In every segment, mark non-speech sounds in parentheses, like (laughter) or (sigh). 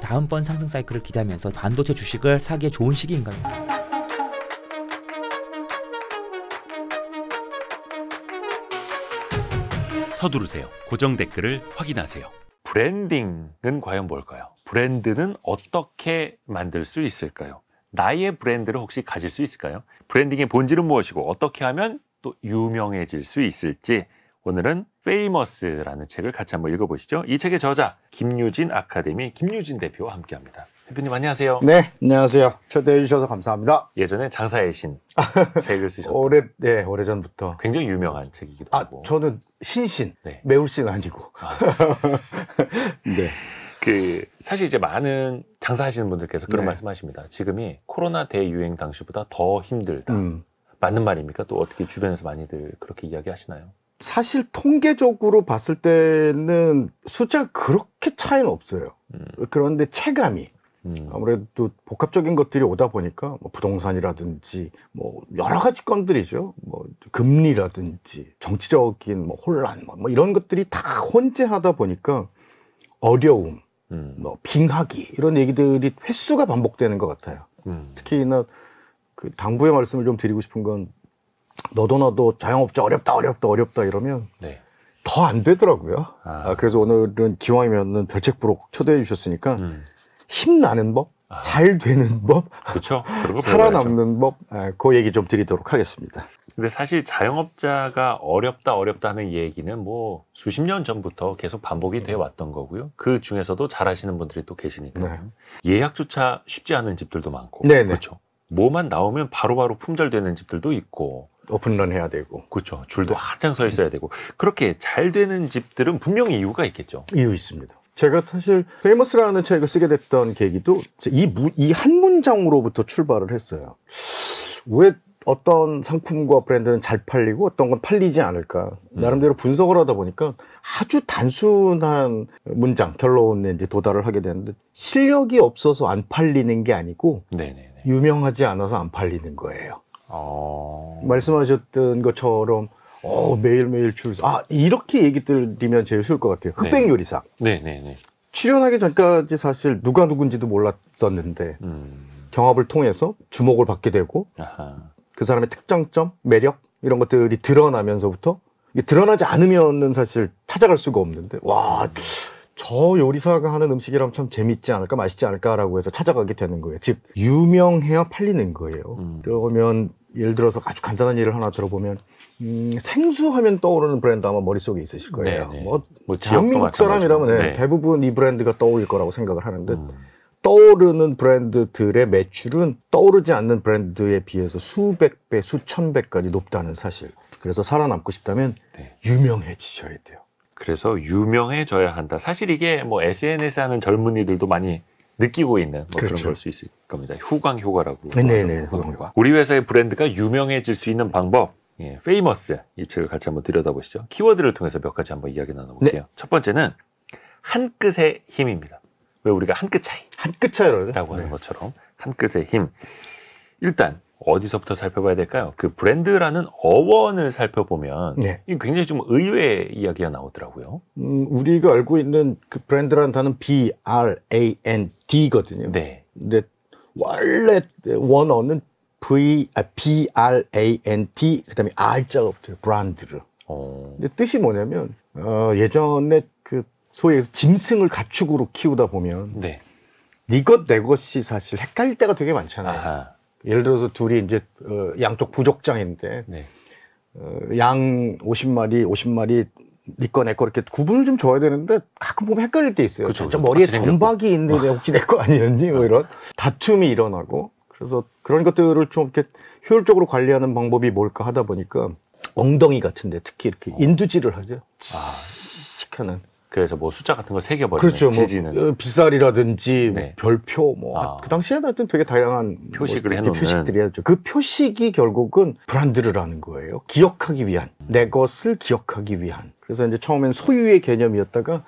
다음번 상승 사이클을 기대하면서 반도체 주식을 사기에 좋은 시기인가요? 서두르세요. 고정 댓글을 확인하세요. 브랜딩은 과연 뭘까요? 브랜드는 어떻게 만들 수 있을까요? 나의 브랜드를 혹시 가질 수 있을까요? 브랜딩의 본질은 무엇이고 어떻게 하면 또 유명해질 수 있을지 오늘은 페이머스라는 책을 같이 한번 읽어보시죠. 이 책의 저자 김유진 아카데미 김유진 대표와 함께합니다. 대표님 안녕하세요. 네, 안녕하세요. 초대해 주셔서 감사합니다. 예전에 장사의 신 (laughs) 책을 쓰셨고 오래 네 오래 전부터 굉장히 유명한 책이기도 아, 하고. 저는 신신 네. 매울 신 아니고. 아. (laughs) 네. 그 사실 이제 많은 장사하시는 분들께서 그런 네. 말씀하십니다. 지금이 코로나 대유행 당시보다 더 힘들다. 음. 맞는 말입니까? 또 어떻게 주변에서 많이들 그렇게 이야기하시나요? 사실 통계적으로 봤을 때는 숫자가 그렇게 차이는 없어요. 음. 그런데 체감이 음. 아무래도 복합적인 것들이 오다 보니까 뭐 부동산이라든지 뭐 여러 가지 건들이죠. 뭐 금리라든지 정치적인 뭐 혼란 뭐, 뭐 이런 것들이 다 혼재하다 보니까 어려움, 음. 뭐 빙하기 이런 얘기들이 횟수가 반복되는 것 같아요. 음. 특히나 그 당부의 말씀을 좀 드리고 싶은 건 너도 너도 자영업자 어렵다 어렵다 어렵다 이러면 네. 더안 되더라고요. 아. 아, 그래서 오늘은 기왕이면은 별책부록 초대해 주셨으니까 음. 힘나는 법, 아. 잘 되는 법, 그렇죠. (laughs) 살아남는 법, 아, 그 얘기 좀 드리도록 하겠습니다. 근데 사실 자영업자가 어렵다 어렵다 하는 얘기는 뭐 수십 년 전부터 계속 반복이 되어 왔던 거고요. 그 중에서도 잘하시는 분들이 또 계시니까 네. 예약조차 쉽지 않은 집들도 많고 네네. 그렇죠. 뭐만 나오면 바로바로 바로 품절되는 집들도 있고 오픈런 해야 되고 그렇죠 줄도 네. 한창 서 있어야 되고 그렇게 잘 되는 집들은 분명히 이유가 있겠죠 이유 있습니다 제가 사실 페이머스라는 책을 쓰게 됐던 계기도 이한 문장으로부터 출발을 했어요 왜 어떤 상품과 브랜드는 잘 팔리고 어떤 건 팔리지 않을까 음. 나름대로 분석을 하다 보니까 아주 단순한 문장 결론에 이제 도달을 하게 되는데 실력이 없어서 안 팔리는 게 아니고 네네. 유명하지 않아서 안 팔리는 거예요. 어... 말씀하셨던 것처럼 어, 매일매일 출석. 아, 이렇게 얘기 드리면 제일 쉬울 것 같아요. 흑백 네. 요리사. 네, 네, 네. 출연하기 전까지 사실 누가 누군지도 몰랐었는데 음... 경합을 통해서 주목을 받게 되고 아하. 그 사람의 특장점, 매력 이런 것들이 드러나면서부터 드러나지 않으면은 사실 찾아갈 수가 없는데 와저 요리사가 하는 음식이라면 참 재밌지 않을까 맛있지 않을까라고 해서 찾아가게 되는 거예요 즉 유명해야 팔리는 거예요 음. 그러면 예를 들어서 아주 간단한 예를 하나 들어보면 음, 생수하면 떠오르는 브랜드 아마 머릿속에 있으실 네, 거예요 네네. 뭐, 뭐 대한민국 사람이라면 네, 네. 대부분 이 브랜드가 떠올릴 거라고 생각을 하는데 음. 떠오르는 브랜드들의 매출은 떠오르지 않는 브랜드에 비해서 수백 배 수천 배까지 높다는 사실 그래서 살아남고 싶다면 네. 유명해지셔야 돼요 그래서 유명해져야 한다. 사실 이게 뭐 SNS 하는 젊은이들도 많이 느끼고 있는 뭐 그렇죠. 그런 걸 수 있을 겁니다. 후광 효과라고. 네네 네, 네, 후광 효과. 우리 회사의 브랜드가 유명해질 수 있는 방법. 예, f a 페이머스 이 책을 같이 한번 들여다보시죠. 키워드를 통해서 몇 가지 한번 이야기 나눠볼게요. 네. 첫 번째는 한 끝의 힘입니다. 왜 우리가 한 끗 차이? 한끗 차이라고 하는 네. 것처럼 한끝의 힘. 일단 어디서부터 살펴봐야 될까요? 그 브랜드라는 어원을 살펴보면 네. 굉장히 좀 의외의 이야기가 나오더라고요. 음, 우리가 알고 있는 그 브랜드라는 단어는 B R A N D거든요. 네. 근데 원래 원어는 V 아, B R A N D 그다음에 R자가 붙어요. 브랜드를. 어. 근데 뜻이 뭐냐면 어, 예전에 그 소위 짐승을 가축으로 키우다 보면 네. 니것 내것이 사실 헷갈릴 때가 되게 많잖아요. 아하. 예를 들어서 둘이 이제 어, 양쪽 부족장인데 네. 어, 양 50마리, 50마리 니꺼 내거 이렇게 구분을 좀 줘야 되는데 가끔 보면 헷갈릴 때 있어요. 그쵸, 저 머리에 점박이 있는데 혹시 내거 아니었니? 뭐 이런 다툼이 일어나고 그래서 그런 것들을 좀 이렇게 효율적으로 관리하는 방법이 뭘까 하다 보니까 엉덩이 같은데 특히 이렇게 어. 인두질을 하죠. 아. 시켜는. 그래서 뭐 숫자 같은 걸 새겨버리는 그렇죠. 뭐 지지는 어, 뭐 빗살이라든지 네. 별표 뭐그 아. 그 당시에는 하여튼 되게 다양한 뭐 표식을 뭐 해놓는 표식들이었죠. 그 표식이 결국은 브랜드를 하는 거예요. 기억하기 위한 내 것을 기억하기 위한. 그래서 이제 처음엔 소유의 개념이었다가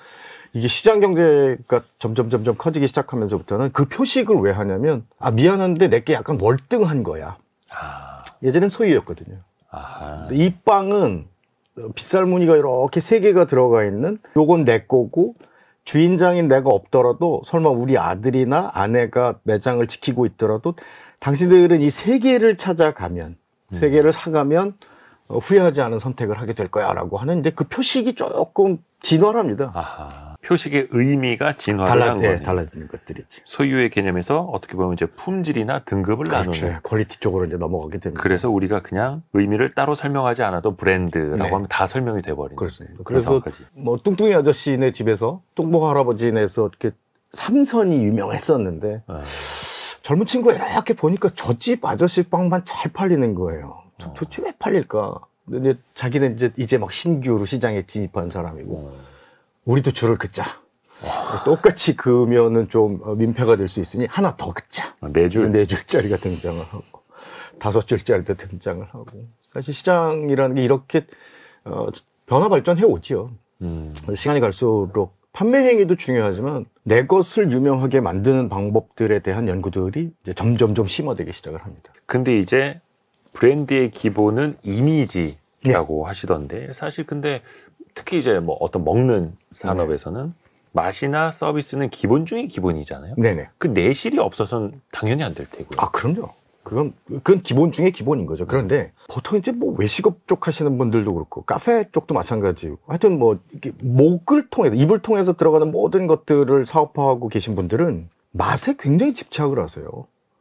이게 시장 경제가 점점 점점 커지기 시작하면서부터는 그 표식을 왜 하냐면 아 미안한데 내게 약간 월등한 거야. 아. 예전엔 소유였거든요. 아. 이 빵은 빗살무늬가 이렇게 세 개가 들어가 있는 요건 내 거고 주인장인 내가 없더라도 설마 우리 아들이나 아내가 매장을 지키고 있더라도 당신들은 이 세 개를 찾아가면 세 음. 개를 사가면 어, 후회하지 않은 선택을 하게 될 거야라고 하는 이제 그 표식이 조금 진화합니다. 아하. 표식의 의미가 진화를 달라, 한 예, 거예요. 달라지는 것들이지. 소유의 개념에서 어떻게 보면 이제 품질이나 등급을 그렇죠. 나누는 퀄리티 예, 쪽으로 이제 넘어가게 됩니다. 그래서 우리가 그냥 의미를 따로 설명하지 않아도 브랜드라고 네. 하면 다 설명이 돼버리는. 그렇습니다. 그래서 뭐 뚱뚱이 아저씨네 집에서 뚱보 할아버지네에서 이렇게 삼선이 유명했었는데 네. 젊은 친구가 이렇게 보니까 저 집 아저씨 빵만 잘 팔리는 거예요. 도대체 어. 왜 팔릴까? 근데 자기는 이제 이제 막 신규로 시장에 진입한 사람이고. 어. 우리도 줄을 긋자. 와. 똑같이 그으면은 좀 어, 민폐가 될 수 있으니 하나 더 긋자. 아, 네 줄. 네 줄짜리가 등장을 하고 다섯 줄짜리도 등장을 하고 사실 시장이라는 게 이렇게 어, 변화 발전해 오지요. 음. 시간이 갈수록 판매 행위도 중요하지만 내 것을 유명하게 만드는 방법들에 대한 연구들이 이제 점점점 심화되기 시작을 합니다. 근데 이제 브랜드의 기본은 이미지라고 네. 하시던데 사실 근데 특히 이제 뭐 어떤 먹는 네. 산업에서는 맛이나 서비스는 기본 중의 기본이잖아요. 네네. 그 내실이 없어서는 당연히 안 될 테고요. 아 그럼요. 그건 그건 기본 중에 기본인 거죠. 그런데 보통 이제 뭐 외식업 쪽 하시는 분들도 그렇고 카페 쪽도 마찬가지고 하여튼 뭐 이렇게 목을 통해서 입을 통해서 들어가는 모든 것들을 사업화하고 계신 분들은 맛에 굉장히 집착을 하세요.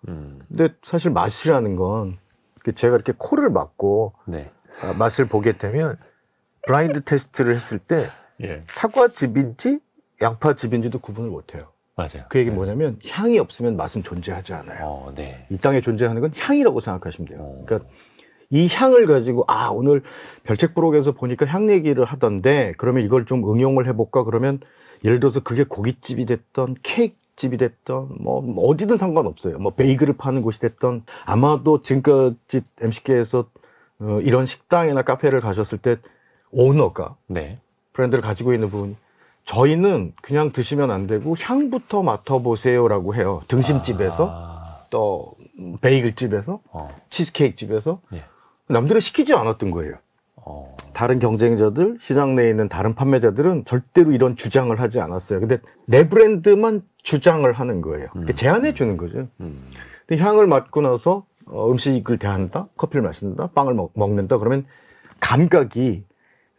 음. 근데 사실 맛이라는 건 제가 이렇게 코를 막고 네. 아, 맛을 보게 되면 블라인드 테스트를 했을 때 (laughs) 예. 사과즙인지 양파즙인지도 구분을 못해요. 맞아요. 그 얘기 네. 뭐냐면 향이 없으면 맛은 존재하지 않아요. 어, 네. 이 땅에 존재하는 건 향이라고 생각하시면 돼요. 어. 그러니까 이 향을 가지고 아 오늘 별책부록에서 보니까 향 얘기를 하던데 그러면 이걸 좀 응용을 해볼까 그러면 예를 들어서 그게 고깃집이 됐던 케이크 집이 됐던 뭐, 뭐 어디든 상관없어요. 뭐 베이글을 파는 곳이 됐던 아마도 지금까지 MCK에서 어, 이런 식당이나 카페를 가셨을 때 오너가 네. 브랜드를 가지고 있는 부분 저희는 그냥 드시면 안 되고 향부터 맡아보세요라고 해요. 등심집에서 아... 또 베이글집에서 어. 치즈케이크집에서 예. 남들은 시키지 않았던 거예요. 어... 다른 경쟁자들 시장 내에 있는 다른 판매자들은 절대로 이런 주장을 하지 않았어요. 근데 내 브랜드만 주장을 하는 거예요. 그러니까 음. 제안해 주는 거죠. 음. 근데 향을 맡고 나서 어, 음식을 대한다, 커피를 마신다, 빵을 먹, 는다 그러면 감각이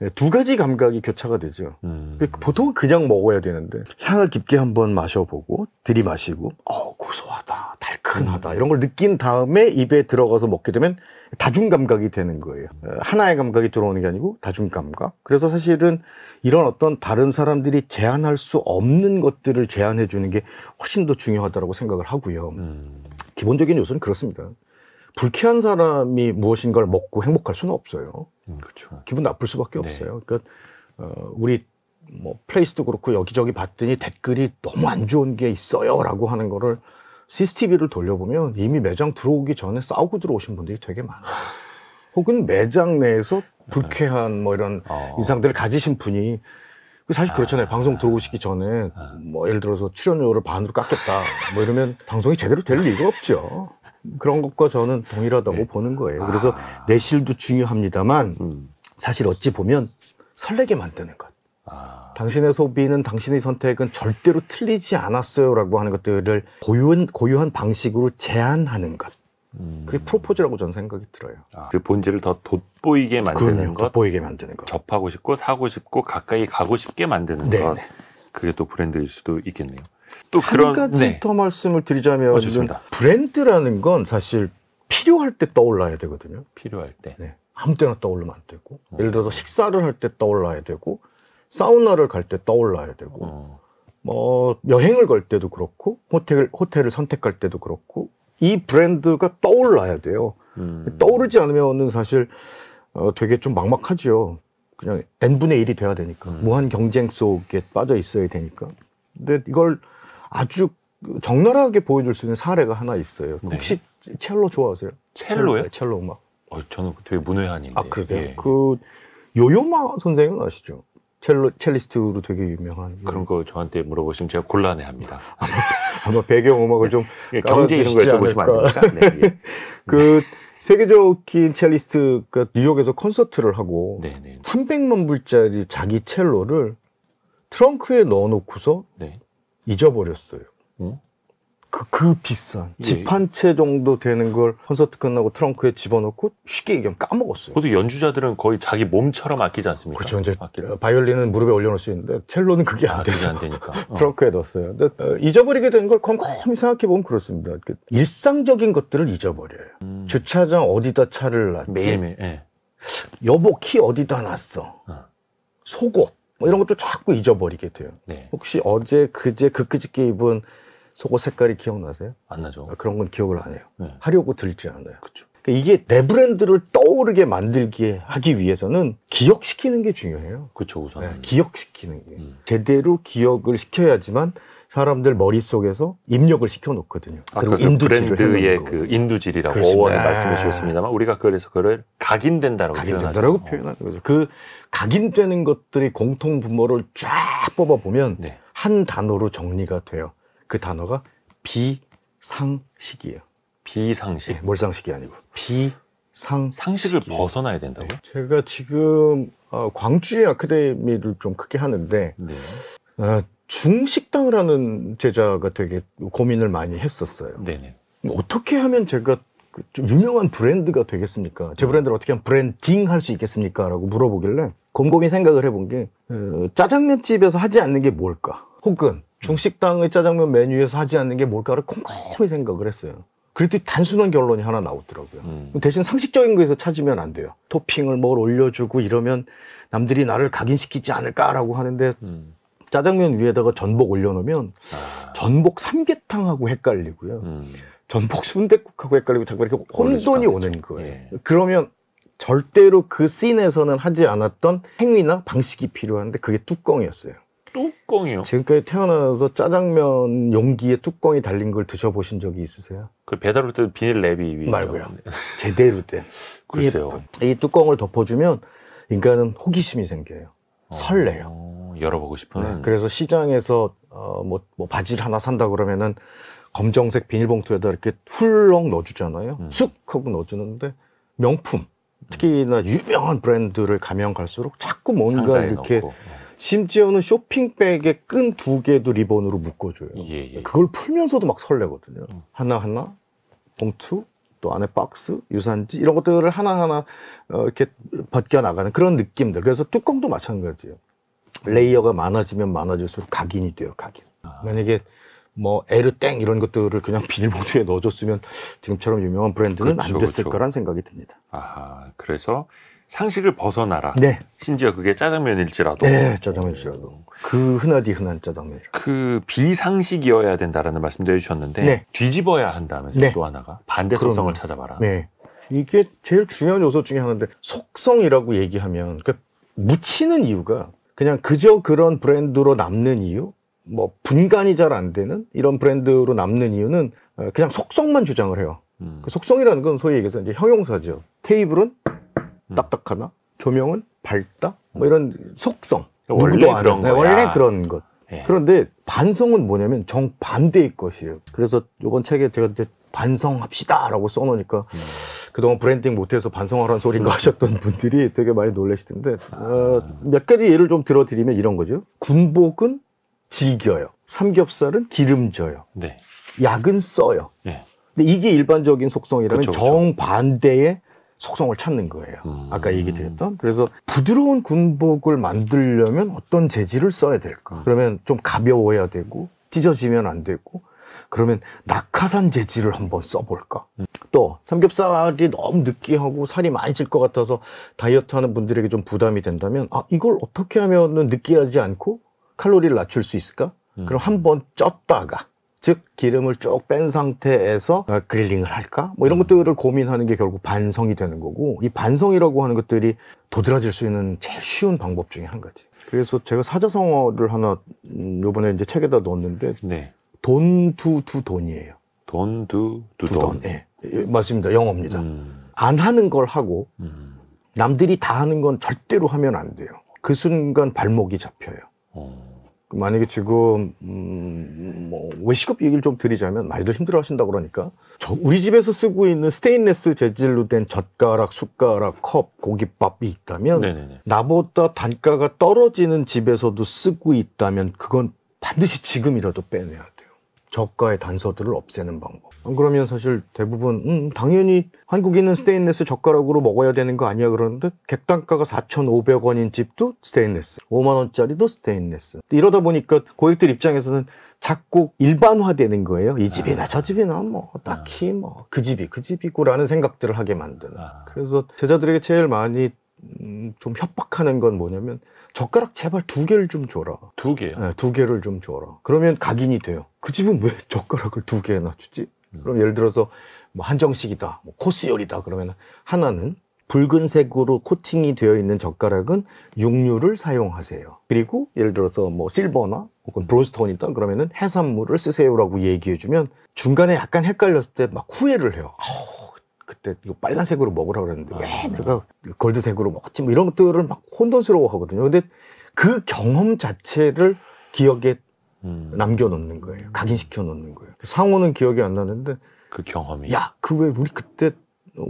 네, 두 가지 감각이 교차가 되죠. 음. 그 보통 은 그냥 먹어야 되는데 향을 깊게 한번 마셔보고 들이마시고 어 고소하다, 달큰하다 음. 이런 걸 느낀 다음에 입에 들어가서 먹게 되면 다중 감각이 되는 거예요. 어, 하나의 감각이 들어오는 게 아니고 다중 감각. 그래서 사실은 이런 어떤 다른 사람들이 제한할 수 없는 것들을 제한해 주는 게 훨씬 더 중요하다고 생각을 하고요. 음. 기본적인 요소는 그렇습니다. 불쾌한 사람이 무엇인가를 먹고 행복할 수는 없어요. 음, 그렇죠. 기분 나쁠 수밖에 네. 없어요. 그러니까 어, 우리 뭐 플레이스도 그렇고 여기저기 봤더니 댓글이 너무 안 좋은 게 있어요라고 하는 거를 CCTV를 돌려보면 이미 매장 들어오기 전에 싸우고 들어오신 분들이 되게 많아요. (laughs) 혹은 매장 내에서 네. 불쾌한 뭐 이런 어. 인상들을 가지신 분이 그 사실 그렇잖아요. 아, 방송 들어오시기 전에 아, 뭐 예를 들어서 출연료를 반으로 깎겠다 뭐 이러면 방송이 제대로 될 리가 없죠. 그런 것과 저는 동일하다고 네. 보는 거예요. 그래서 아. 내실도 중요합니다만 음. 사실 어찌 보면 설레게 만드는 것. 아. 당신의 소비는 당신의 선택은 절대로 틀리지 않았어요라고 하는 것들을 고유한 고유한 방식으로 제안하는 것. 음. 그게 프로포즈라고 저는 생각이 들어요. 아. 그 본질을 더 돋보이게 만드는 그럼요. 것, 돋보이게 만드는 것, 접하고 싶고 사고 싶고 가까이 가고 싶게 만드는 네 것. 네. 그게 또 브랜드일 수도 있겠네요. 또 그런 가지 네. 더 말씀을 드리자면 브랜드라는 건 사실 필요할 때 떠올라야 되거든요. 필요할 때. 네. 아무 때나 떠올르면 안 되고 어. 예를 들어서 식사를 할 때 떠올라야 되고 사우나를 갈 때 떠올라야 되고 어. 뭐 여행을 갈 때도 그렇고 호텔 호텔을 선택할 때도 그렇고 이 브랜드가 떠올라야 돼요. 음. 떠오르지 않으면은 사실 어, 되게 좀 막막하죠. 그냥 n 분의 1이 돼야 되니까 음. 무한 경쟁 속에 빠져 있어야 되니까. 근데 이걸 아주 적나라하게 보여줄 수 있는 사례가 하나 있어요. 네. 혹시 첼로 좋아하세요? 첼로요? 첼로, 네, 첼로 음악. 어, 저는 되게 문외한인데. 아 그러세요? 예. 그 요요마 선생은 아시죠? 첼로 첼리스트로 되게 유명한 그런 거 저한테 물어보시면 제가 곤란해합니다. 아마, (laughs) 아마 배경 음악을 좀 경제 이런 걸여보시면안 됩니까? 네, 예. (laughs) 그 세계적인 첼리스트가 그러니까 뉴욕에서 콘서트를 하고 네, 네. 300만 불짜리 자기 첼로를 트렁크에 넣어놓고서 네. 잊어버렸어요. 음? 그, 그 비싼 예. 집한 채 정도 되는 걸 콘서트 끝나고 트렁크에 집어넣고 쉽게 얘기하면 까먹었어요. 그보도 연주자들은 거의 자기 몸처럼 아끼지 않습니까? 그렇죠. 이제 아끼는. 바이올린은 무릎에 올려놓을 수 있는데 첼로는 그게 안, 아, 돼서 안 되니까 (laughs) 트렁크에 넣었어요. 근데 어, 잊어버리게 되는 걸 곰곰이 생각해 보면 그렇습니다. 일상적인 것들을 잊어버려요. 음. 주차장 어디다 차를 놨지? 매일매일. 예. 여보 키 어디다 놨어? 어. 속옷. 뭐 이런 것도 자꾸 잊어버리게 돼요. 네. 혹시 어제 그제 그그저께 입은 속옷 색깔이 기억나세요? 안 나죠. 아, 그런 건 기억을 안 해요. 네. 하려고 들지 않아요. 그렇죠. 그러니까 이게 내 브랜드를 떠오르게 만들기 하기 위해서는 기억시키는 게 중요해요. 그렇죠, 우선. 네, 기억시키는 게. 음. 제대로 기억을 시켜야지만 사람들 머릿속에서 입력을 시켜놓거든요. 그리고 그 인두질을 그 인두질이라고 어원을 말씀해 주셨습니다만 우리가 그래서 그걸 각인된다라고 각인된다라고 표현하는 거죠. 그 각인되는 것들이 공통 분모를 쫙 뽑아 보면 네. 한 단어로 정리가 돼요. 그 단어가 비상식이에요. 비상식. 네, 몰상식이 아니고 비 상, 상식을 벗어나야 된다고요? 네, 제가 지금 어, 광주의 아카데미를 좀 크게 하는데 네. 어, 중식당을 하는 제자가 되게 고민을 많이 했었어요. 네네. 어떻게 하면 제가 그 좀 유명한 브랜드가 되겠습니까? 제 네. 브랜드를 어떻게 하면 브랜딩 할 수 있겠습니까? 라고 물어보길래 곰곰이 생각을 해본 게 어, 짜장면 집에서 하지 않는 게 뭘까? 혹은 중식당의 짜장면 메뉴에서 하지 않는 게 뭘까를 곰곰이 생각을 했어요. 그랬더니 단순한 결론이 하나 나오더라고요. 음. 대신 상식적인 거에서 찾으면 안 돼요. 토핑을 뭘 올려주고 이러면 남들이 나를 각인시키지 않을까라고 하는데 음. 짜장면 위에다가 전복 올려놓으면 아. 전복 삼계탕하고 헷갈리고요. 음. 전복 순대국하고 헷갈리고 자꾸 이렇게 혼돈이 오는 거예요. 예. 그러면 절대로 그 씬에서는 하지 않았던 행위나 방식이 필요한데 그게 뚜껑이었어요. 뚜껑이요? 지금까지 태어나서 짜장면 용기에 뚜껑이 달린 걸 드셔보신 적이 있으세요? 그 배달 올때 비닐 랩이 위에 말고요. 제대로 된. 글쎄요. 이, 이 뚜껑을 덮어주면 인간은 호기심이 생겨요. 설레요. 어... 열어보고 싶은. 네, 그래서 시장에서 어뭐 뭐 바지를 하나 산다 그러면은 검정색 비닐봉투에다 이렇게 훌렁 넣어주잖아요. 음. 쑥 하고 넣어주는데 명품 특히나 음. 유명한 브랜드를 가면 갈수록 자꾸 뭔가 이렇게 넣고. 네. 심지어는 쇼핑백에 끈 두 개도 리본으로 묶어줘요. 예, 예. 그걸 풀면서도 막 설레거든요. 음. 하나 하나 봉투 또 안에 박스, 유산지 이런 것들을 하나하나 어, 이렇게 벗겨 나가는 그런 느낌들. 그래서 뚜껑도 마찬가지예요. 레이어가 많아지면 많아질수록 각인이 돼요, 각인. 아. 만약에 뭐 에르땡 이런 것들을 그냥 비닐봉투에 (laughs) 넣어줬으면 지금처럼 유명한 브랜드는 그렇죠, 안 그렇죠. 됐을 그렇죠. 거란 생각이 듭니다. 아 그래서 상식을 벗어나라. 네. 심지어 그게 짜장면일지라도. 네, 짜장면일지라도. 그 흔하디 흔한 짜장면. 그 비상식이어야 된다라는 말씀도 해주셨는데 네. 뒤집어야 한다면서 네. 또 하나가 반대 속성을 찾아봐라. 네. 이게 제일 중요한 요소 중에 하나인데 속성이라고 얘기하면 그러니까 묻히는 이유가 그냥 그저 그런 브랜드로 남는 이유, 뭐 분간이 잘 안 되는 이런 브랜드로 남는 이유는 어, 그냥 속성만 주장을 해요. 음. 그 속성이라는 건 소위 얘기해서 이제 형용사죠. 테이블은 음. 딱딱하나, 조명은 밝다, 뭐 음. 이런 속성. 그러 누구도 원래 그런 네, 원래 그런 것. 예. 그런데 반성은 뭐냐면 정 반대의 것이에요. 그래서 이번 책에 제가 이제 반성합시다라고 써놓으니까. 음. 그동안 브랜딩 못해서 반성하라는 소리인가 하셨던 분들이 되게 많이 놀라시던데 어, 몇 가지 예를 좀 들어드리면 이런 거죠. 군복은 질겨요. 삼겹살은 기름져요. 네. 약은 써요. 네. 근데 이게 일반적인 속성이라면 그쵸, 그쵸. 정반대의 속성을 찾는 거예요. 음. 아까 얘기 드렸던. 그래서 부드러운 군복을 만들려면 어떤 재질을 써야 될까? 음. 그러면 좀 가벼워야 되고 찢어지면 안 되고 그러면 낙하산 재질을 한번 써볼까? 음. 또 삼겹살이 너무 느끼하고 살이 많이 찔것 같아서 다이어트하는 분들에게 좀 부담이 된다면 아 이걸 어떻게 하면은 느끼하지 않고 칼로리를 낮출 수 있을까? 음. 그럼 한번 쪘다가 즉 기름을 쭉 뺀 상태에서 그릴링을 할까? 뭐 이런 음. 것들을 고민하는 게 결국 반성이 되는 거고 이 반성이라고 하는 것들이 도드라질 수 있는 제일 쉬운 방법 중에 한 가지. 그래서 제가 사자성어를 하나 음, 요번에 이제 책에다 넣었는데 네. 돈두두 돈이에요. 돈 두 두 돈. 예. 네. 맞습니다. 영어입니다. 음. 안 하는 걸 하고 음. 남들이 다 하는 건 절대로 하면 안 돼요. 그 순간 발목이 잡혀요. 어. 그 만약에 지금 음, 뭐 외식업 얘기를 좀 드리자면 많이들 힘들어하신다 그러니까 저 우리 집에서 쓰고 있는 스테인레스 재질로 된 젓가락, 숟가락, 컵, 고깃밥이 있다면 네네네. 나보다 단가가 떨어지는 집에서도 쓰고 있다면 그건 반드시 지금이라도 빼내야 돼. 요 저가의 단서들을 없애는 방법. 그러면 사실 대부분 음, 당연히 한국인은 스테인레스 저가락으로 먹어야 되는 거 아니야 그러는데 객단가가 4,500원인 집도 스테인레스, 5만 원짜리도 스테인레스. 이러다 보니까 고객들 입장에서는 자꾸 일반화되는 거예요. 이 집이나 저 집이나 뭐 딱히 아. 뭐그 집이 그 집이고라는 생각들을 하게 만드는. 아. 그래서 제자들에게 제일 많이 음, 좀 협박하는 건 뭐냐면 젓가락 제발 두 개를 좀 줘라. 두 개요? 네, 두 개를 좀 줘라. 그러면 각인이 돼요. 그 집은 왜 (laughs) 젓가락을 두 개나 주지? 음. 그럼 예를 들어서 뭐 한정식이다, 뭐 코스 요리다 그러면 하나는 붉은색으로 코팅이 되어 있는 젓가락은 육류를 사용하세요. 그리고 예를 들어서 뭐 실버나 혹은 브로스톤이다 그러면은 해산물을 쓰세요라고 얘기해주면 중간에 약간 헷갈렸을 때 막 후회를 해요. 아우. 그때 이거 빨간색으로 먹으라 그랬는데 아, 왜 네. 내가 골드색으로 먹었지 뭐 이런 것들을 막 혼돈스러워 하거든요. 근데 그 경험 자체를 기억에 음. 남겨놓는 거예요. 각인시켜 놓는 거예요. 상호는 기억이 안 나는데 그 경험이 야그 왜 우리 그때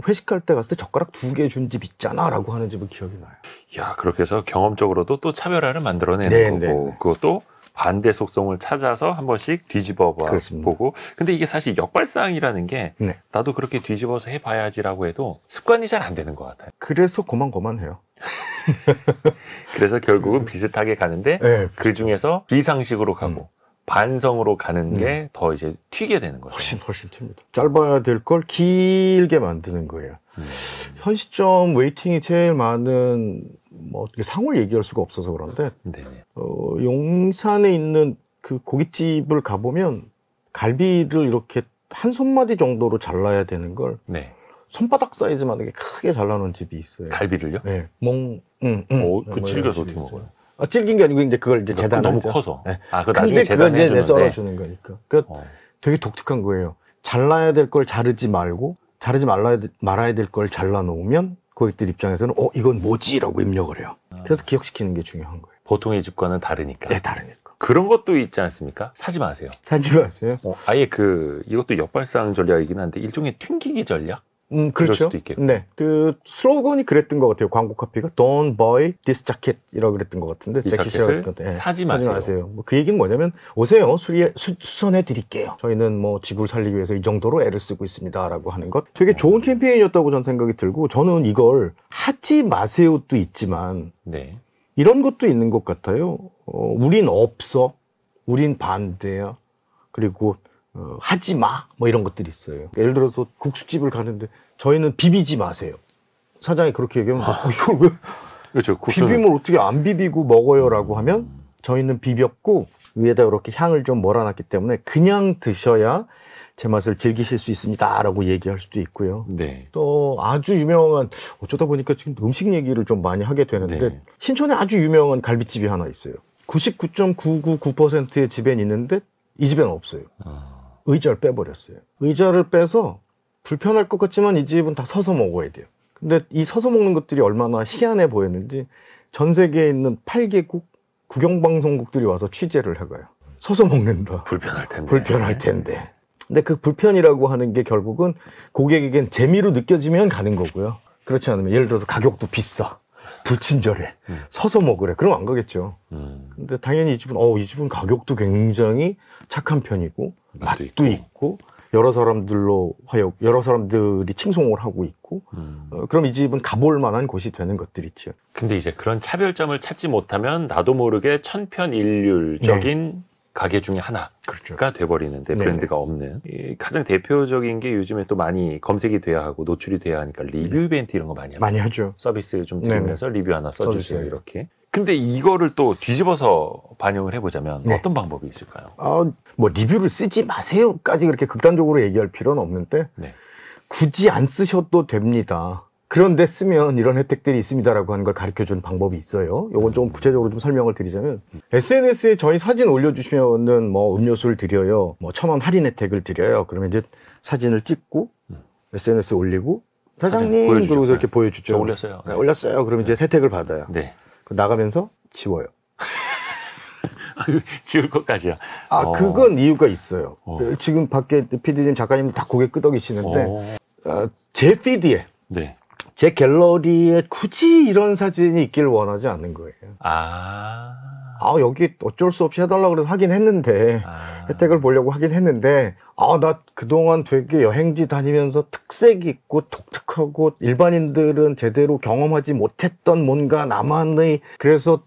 회식할 때 갔을 때 젓가락 두 개 준 집 있잖아라고 하는 집은 기억이 나요. 야 그렇게 해서 경험적으로도 또 차별화를 만들어내는 네, 거고 네, 네. 그것도 반대 속성을 찾아서 한 번씩 뒤집어 보고 근데 이게 사실 역발상이라는 게 네. 나도 그렇게 뒤집어서 해봐야지라고 해도 습관이 잘 안 되는 것 같아요. 그래서 고만고만해요. (laughs) 그래서 결국은 비슷하게 가는데 네, 그 중에서 비상식으로 가고 음. 반성으로 가는 음. 게더 이제 튀게 되는 거죠. 훨씬 훨씬 튑니다. 짧아야 될 걸 길게 만드는 거예요. 음. 현 시점 웨이팅이 제일 많은 뭐 어떻게 상호를 얘기할 수가 없어서 그런데 네, 네 어, 용산에 있는 그 고깃집을 가보면 갈비를 이렇게 한 손마디 정도로 잘라야 되는 걸 네. 손바닥 사이즈만하게 크게 잘라놓은 집이 있어요. 갈비를요? 네. 몽, 응, 응. 오, 그 질겨서 어떻게 먹어요? 아, 질긴 게 아니고 이제 그걸 이제 재단하죠. 너무 커서. 네. 아, 그 나중에 재단해 주는 썰어 주는 거니까. 그 그러니까 어. 되게 독특한 거예요. 잘라야 될 걸 자르지 말고 자르지 말아야, 말아야 될 걸 잘라 놓으면 고객들 입장에서는 어 이건 뭐지라고 입력을 해요. 아. 그래서 기억시키는 게 중요한 거예요. 보통의 집과는 다르니까. 네, 다르니까. 그런 것도 있지 않습니까? 사지 마세요. 사지 마세요. 어, 아예 그 이것도 역발상 전략이긴 한데 일종의 튕기기 전략. 음, 그렇죠. 네. 그 슬로건이 그랬던 것 같아요. 광고 카피가 Don't buy this jacket 이라고 그랬던 것 같은데 재킷을 네. 사지 마세요. 사지 마세요. 뭐그 얘기는 뭐냐면 오세요. 수리에 수, 선해 드릴게요. 저희는 뭐 지구를 살리기 위해서 이 정도로 애를 쓰고 있습니다라고 하는 것. 되게 네. 좋은 캠페인이었다고 전 생각이 들고 저는 이걸 하지 마세요도 있지만 네. 이런 것도 있는 것 같아요. 어, 우린 없어. 우린 반대야. 그리고 어, 하지 마. 뭐 이런 것들이 있어요. 예를 들어서 국수집을 가는데 저희는 비비지 마세요. 사장이 그렇게 얘기하면 아, (laughs) 이걸 왜 그렇죠. 국수는... 비빔을 어떻게 안 비비고 먹어요라고 하면 저희는 비볐고 위에다 이렇게 향을 좀 몰아놨기 때문에 그냥 드셔야 제맛을 즐기실 수 있습니다라고 얘기할 수도 있고요. 네. 또 아주 유명한 어쩌다 보니까 지금 음식 얘기를 좀 많이 하게 되는데 네. 신촌에 아주 유명한 갈비집이 하나 있어요. 99.999%의 집엔 있는데 이 집엔 없어요. 아. 의자를 빼버렸어요. 의자를 빼서 불편할 것 같지만 이 집은 다 서서 먹어야 돼요. 근데 이 서서 먹는 것들이 얼마나 희한해 보였는지 전 세계에 있는 8개국 국영방송국들이 와서 취재를 해가요. 서서 먹는다. 불편할 텐데. 불편할 텐데. 근데 그 불편이라고 하는 게 결국은 고객에겐 재미로 느껴지면 가는 거고요. 그렇지 않으면 예를 들어서 가격도 비싸. 불친절해. 음. 서서 먹으래. 그럼 안 가겠죠. 음. 근데 당연히 이 집은, 어, 이 집은 가격도 굉장히 착한 편이고 맛도, 있고. 있고. 여러 사람들로 화역 여러 사람들이 칭송을 하고 있고 음. 어, 그럼 이 집은 가볼 만한 곳이 되는 것들이죠. 근데 이제 그런 차별점을 찾지 못하면 나도 모르게 천편일률적인 네. 가게 중에 하나가 그렇죠. 돼버리는데 네. 브랜드가 네네. 없는 이, 가장 대표적인 게 요즘에 또 많이 검색이 돼야 하고 노출이 돼야 하니까 리뷰 네. 이벤트 이런 거 많이 하죠. 많이 하죠. 서비스를 좀 드리면서 네네. 네. 리뷰 하나 써주세요, 써주세요. 이렇게 근데 이거를 또 뒤집어서 반영을 해보자면 네. 어떤 방법이 있을까요? 아, 뭐 리뷰를 쓰지 마세요까지 그렇게 극단적으로 얘기할 필요는 없는데 네. 굳이 안 쓰셔도 됩니다. 그런데 쓰면 이런 혜택들이 있습니다라고 하는 걸 가르쳐 주는 방법이 있어요. 요건 조금 구체적으로 좀 설명을 드리자면 SNS에 저희 사진 올려주시면은 뭐 음료수를 드려요, 뭐천원 할인 혜택을 드려요. 그러면 이제 사진을 찍고 SNS 올리고 사장님 그러고서 이렇게 네. 보여주죠. 올렸어요. 네, 올렸어요. 그러면 네. 이제 혜택을 받아요. 네. 그 나가면서 지워요. 아, 지울 것까지야. 아, 어. 그건 이유가 있어요. 어. 그 지금 밖에 피디님, 작가님 다 고개 끄덕이시는데, 어. 어제 피디에, 네. 제 갤러리에 굳이 이런 사진이 있길 원하지 않는 거예요. 아. 아 여기 어쩔 수 없이 해달라 그래서 하긴 했는데 아. 혜택을 보려고 하긴 했는데 아나 그동안 되게 여행지 다니면서 특색 있고 독특하고 일반인들은 제대로 경험하지 못했던 뭔가 나만의 그래서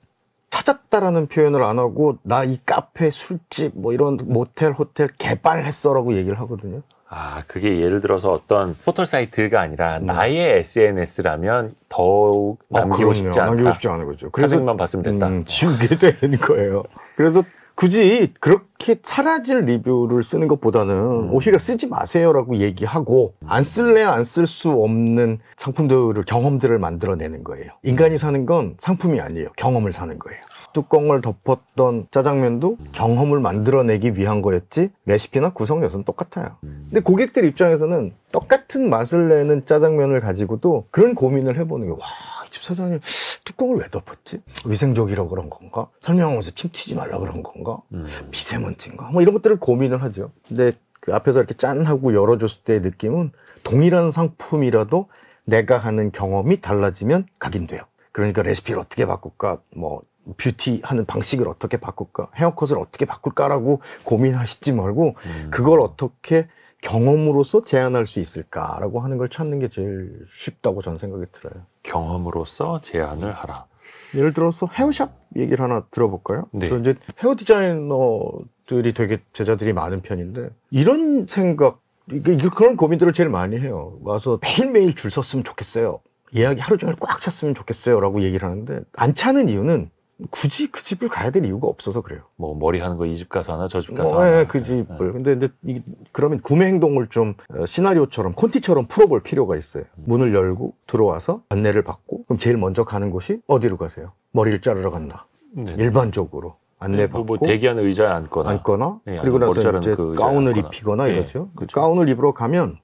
찾았다라는 표현을 안 하고 나 이 카페 술집 뭐 이런 모텔 호텔 개발했어라고 얘기를 하거든요. 아, 그게 예를 들어서 어떤 포털 사이트가 아니라 음. 나의 SNS라면 더욱 아, 남기고 아, 싶지 않다. 남기고 싶지 않은 거죠. 그래서 만 봤으면 됐다. 음, 지우게 되는 거예요. 그래서 굳이 그렇게 사라질 리뷰를 쓰는 것보다는 음. 오히려 쓰지 마세요라고 얘기하고 음. 안 쓸래 야안 쓸 수 없는 상품들을 경험들을 만들어내는 거예요. 인간이 사는 건 상품이 아니에요. 경험을 사는 거예요. 뚜껑을 덮었던 짜장면도 경험을 만들어내기 위한 거였지 레시피나 구성 요소는 똑같아요. 근데 고객들 입장에서는 똑같은 맛을 내는 짜장면을 가지고도 그런 고민을 해보는 게 와, 집 사장님 뚜껑을 왜 덮었지? 위생적이라 그런 건가? 설명하면서 침 튀지 말라 그런 건가? 음. 미세먼지인가? 뭐 이런 것들을 고민을 하죠. 근데 그 앞에서 이렇게 짠 하고 열어줬을 때의 느낌은 동일한 상품이라도 내가 하는 경험이 달라지면 각인돼요. 그러니까 레시피를 어떻게 바꿀까, 뭐 뷰티 하는 방식을 어떻게 바꿀까, 헤어컷을 어떻게 바꿀까라고 고민하시지 말고 음. 그걸 어떻게 경험으로서 제안할 수 있을까라고 하는 걸 찾는 게 제일 쉽다고 저는 생각이 들어요. 경험으로서 제안을 하라. 예를 들어서 헤어샵 얘기를 하나 들어볼까요? 네. 저 이제 헤어 디자이너들이 되게 제자들이 많은 편인데 이런 생각, 그런 고민들을 제일 많이 해요. 와서 매일매일 줄 섰으면 좋겠어요. 예약이 하루 종일 꽉 찼으면 좋겠어요. 라고 얘기를 하는데, 안 차는 이유는 굳이 그 집을 가야 될 이유가 없어서 그래요. 뭐 머리 하는 거 이 집 가서 하나 저 집 가서 뭐, 하나. 예, 그 집을. 네. 근데 근데 이, 그러면 구매 행동을 좀 어, 시나리오처럼 콘티처럼 풀어볼 필요가 있어요. 문을 열고 들어와서 안내를 받고 그럼 제일 먼저 가는 곳이 어디로 가세요? 머리를 자르러 간다. 네네. 일반적으로. 안내받고 네, 뭐, 뭐 대기하는 의자에 앉거나 앉거나 네, 그리고 나서 이제 그 가운을 입히거나 이러죠. 그렇죠. 가운을 입으러 가면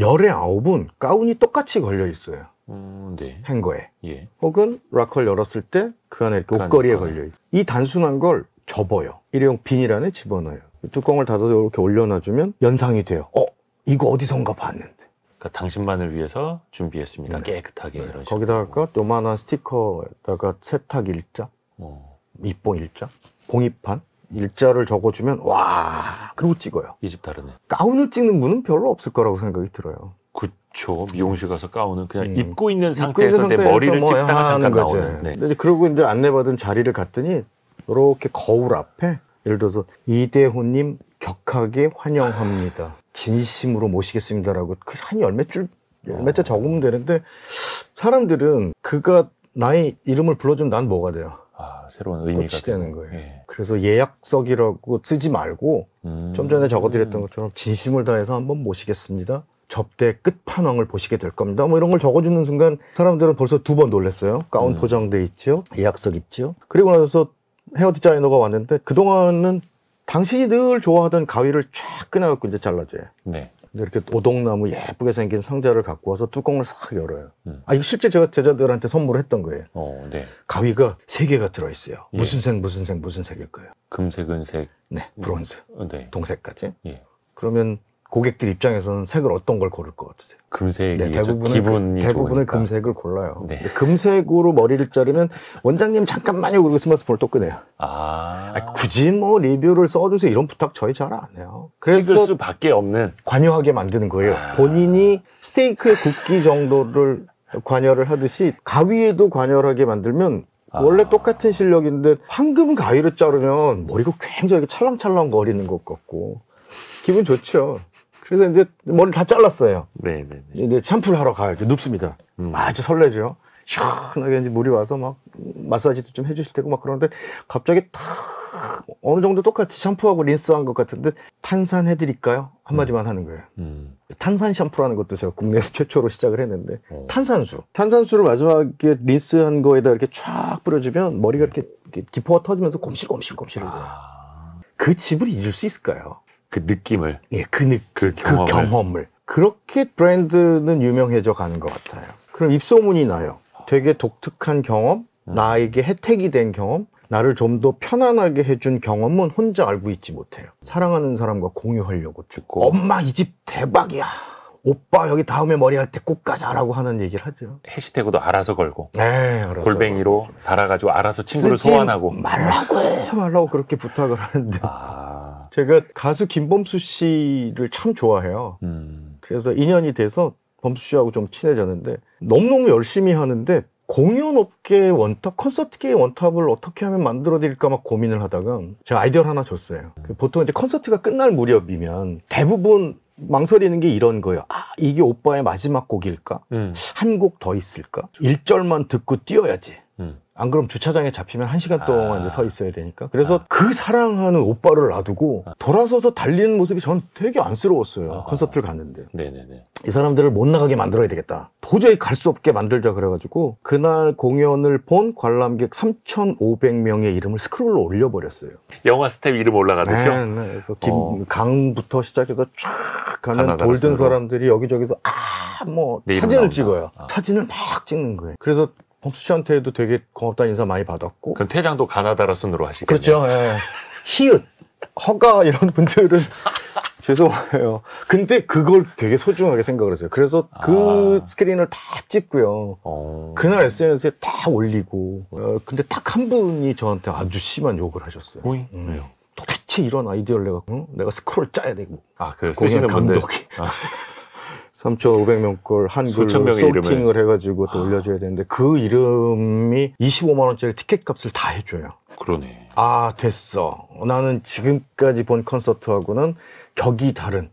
열의 아홉은 가운이 똑같이 걸려 있어요. 음, 네. 한 거에 예. 혹은 락커를 열었을 때 그 안에 이렇게 그 옷걸이에 안에 아. 걸려 있어. 이 단순한 걸 접어요. 일회용 비닐 안에 집어넣어요. 뚜껑을 닫아서 이렇게 올려놔주면 연상이 돼요. 어, 이거 어디선가 봤는데. 그러니까 당신만을 위해서 준비했습니다. 네. 깨끗하게 네. 이런 거기다가 또만한 스티커에다가 세탁 일자, 어. 입봉 일자, 봉입판 일자를 적어주면 와 그리고 찍어요. 이 집 다르네. 가운을 찍는 분은 별로 없을 거라고 생각이 들어요. 그쵸. 미용실 가서 가운은 그냥 음. 입고 있는 상태에서 입고 있는 내 머리를 뭐 찍다가 아, 잠깐 거지. 나오는. 네. 근데 그러고 이제 안내받은 자리를 갔더니 이렇게 거울 앞에 예를 들어서 이대호님 격하게 환영합니다. 진심으로 모시겠습니다라고 그 한 열몇 줄, 몇자 적으면 되는데 사람들은 그가 나의 이름을 불러주면 난 뭐가 돼요? 아, 새로운 의미가 되는 거예요. 예. 그래서 예약석이라고 쓰지 말고 음. 좀 전에 음. 적어드렸던 것처럼 진심을 다해서 한번 모시겠습니다. 접대 끝판왕을 보시게 될 겁니다. 뭐 이런 걸 적어주는 순간 사람들은 벌써 두 번 놀랐어요. 가운 음. 포장돼 있죠. 예약석 있죠. 그리고 나서 헤어 디자이너가 왔는데 그동안은 당신이 늘 좋아하던 가위를 쫙 끊어갖고 이제 잘라줘요. 네. 이렇게 오동나무 예쁘게 생긴 상자를 갖고 와서 뚜껑을 싹 열어요. 음. 아, 이거 실제 제가 제자들한테 선물을 했던 거예요. 어, 네. 가위가 세 개가 들어있어요. 예. 무슨 색, 무슨 색, 무슨 색일 까요 금색, 은색. 네, 브론즈. 음, 네. 동색까지. 예. 그러면 고객들 입장에서는 색을 어떤 걸 고를 것 같으세요? 금색이 네, 대부분은 대부분을 금색을 골라요. 네. 금색으로 머리를 자르면 원장님 잠깐만요 그리고 스마트폰을 또꺼내요 아... 아니, 굳이 뭐 리뷰를 써주세요 이런 부탁 저희 잘 안 해요. 그래서 수밖에 없는 관여하게 만드는 거예요. 아... 본인이 스테이크의 굽기 정도를 관여를 하듯이 가위에도 관여하게 를 만들면 아. 원래 아... 똑같은 실력인데 황금 가위로 자르면 머리가 굉장히 찰랑찰랑 거리는 것 같고 기분 좋죠. 그래서 이제 머리 다 잘랐어요. 네, 네, 네. 이제 샴푸를 하러 가요. 눕습니다. 음. 아, 주 설레죠. 시원하게 이제 물이 와서 막 마사지도 좀 해주실 테고 막 그러는데 갑자기 탁 어느 정도 똑같이 샴푸하고 린스한 것 같은데 탄산 해드릴까요? 한마디만 음. 하는 거예요. 음. 탄산 샴푸라는 것도 제가 국내에서 최초로 시작을 했는데 어. 탄산수. 탄산수를 마지막에 린스한 거에다 이렇게 쫙 뿌려주면 머리가 네. 이렇게, 이렇게 기포가 터지면서 곰실곰실곰실. 아. 그 집을 잊을 수 있을까요? 그 느낌을 예, 그 느낌, 그, 그 경험을. 그 경험을. 그렇게 브랜드는 유명해져 가는 것 같아요. 그럼 입소문이 나요. 되게 독특한 경험, 음. 나에게 혜택이 된 경험, 나를 좀 더 편안하게 해준 경험은 혼자 알고 있지 못해요. 사랑하는 사람과 공유하려고 듣고 엄마 이 집 대박이야. 오빠 여기 다음에 머리 할때 꼭 가자라고 하는 얘기를 하죠. 해시태그도 알아서 걸고 네, 알아서 골뱅이로 달아가지고 알아서 친구를 소환하고 말라고 말라고 그렇게 부탁을 하는데 아... 제가 가수 김범수 씨를 참 좋아해요. 음. 그래서 인연이 돼서 범수 씨하고 좀 친해졌는데 너무너무 열심히 하는데 공연 업계의 원탑, 콘서트계의 원탑을 어떻게 하면 만들어드릴까 막 고민을 하다가 제가 아이디어를 하나 줬어요. 그 보통 이제 콘서트가 끝날 무렵이면 대부분 망설이는 게 이런 거예요. 아, 이게 오빠의 마지막 곡일까? 음. 한곡 더 있을까? 1절만 듣고 뛰어야지. 안 그럼 주차장에 잡히면 한 시간 아. 동안 아. 서 있어야 되니까. 그래서 아. 그 사랑하는 오빠를 놔두고 아. 돌아서서 달리는 모습이 전 되게 안쓰러웠어요. 아 콘서트를 갔는데. 네네네. 이 사람들을 못 나가게 만들어야 되겠다. 도저히 갈 수 없게 만들자 그래가지고 그날 공연을 본 관람객 3,500명의 이름을 스크롤로 올려버렸어요. 영화 스텝 이름 올라가듯이요? 네, 네. 그래서 김, 어. 강부터 시작해서 쫙 가는 돌든 사람들이 여기저기서 아, 뭐 사진을 나온다. 찍어요. 아. 사진을 막 찍는 거예요. 그래서 홍수 씨한테도 되게 고맙다는 인사 많이 받았고. 그럼 퇴장도 가나다라 순으로 하시겠네 그렇죠. 예. 히읗, 허가 이런 분들은 (laughs) 죄송해요. 근데 그걸 되게 소중하게 생각을 했어요. 그래서 그 아. 스크린을 다 찍고요. 어. 그날 SNS에 다 올리고. 어, 근데 딱 한 분이 저한테 아주 심한 욕을 하셨어요. 오이? 음. 도대체 이런 아이디어를 내가 응? 내가 스크롤 짜야 되고. 아그 쓰시는 감독이. 분들. 아. 3,500명꼴 한글 소팅을 해가지고 또 아. 올려줘야 되는데 그 이름이 25만 원짜리 티켓 값을 다 해줘요. 그러네. 아 됐어. 나는 지금까지 본 콘서트하고는 격이 다른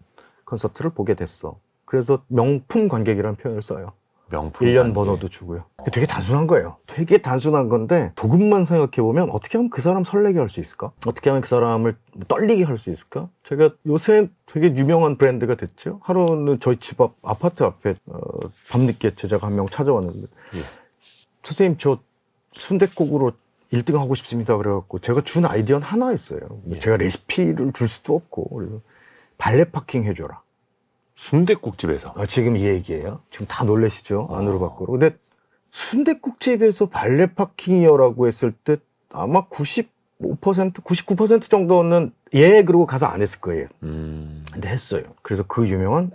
콘서트를 보게 됐어. 그래서 명품 관객이라는 표현을 써요. 명품 1년 번호도 주고요. 되게 단순한 거예요. 되게 단순한 건데 조금만 생각해 보면 어떻게 하면 그 사람 설레게 할 수 있을까? 어떻게 하면 그 사람을 떨리게 할 수 있을까? 제가 요새 되게 유명한 브랜드가 됐죠. 하루는 저희 집 앞 아파트 앞에 어, 밤늦게 제자가 한 명 찾아왔는데 예. 선생님 저 순대국으로 1등 하고 싶습니다. 그래갖고 제가 준 아이디어는 하나있어요 예. 제가 레시피를 줄 수도 없고 그래서 발레 파킹 해줘라. 순대국집에서. 아, 지금 이 얘기예요. 지금 다 놀라시죠? 안으로 어. 밖으로. 근데 순대국집에서 발레 파킹이어라고 했을 때 아마 95% 99% 정도는 예 그러고 가서 안 했을 거예요. 음. 근데 했어요. 그래서 그 유명한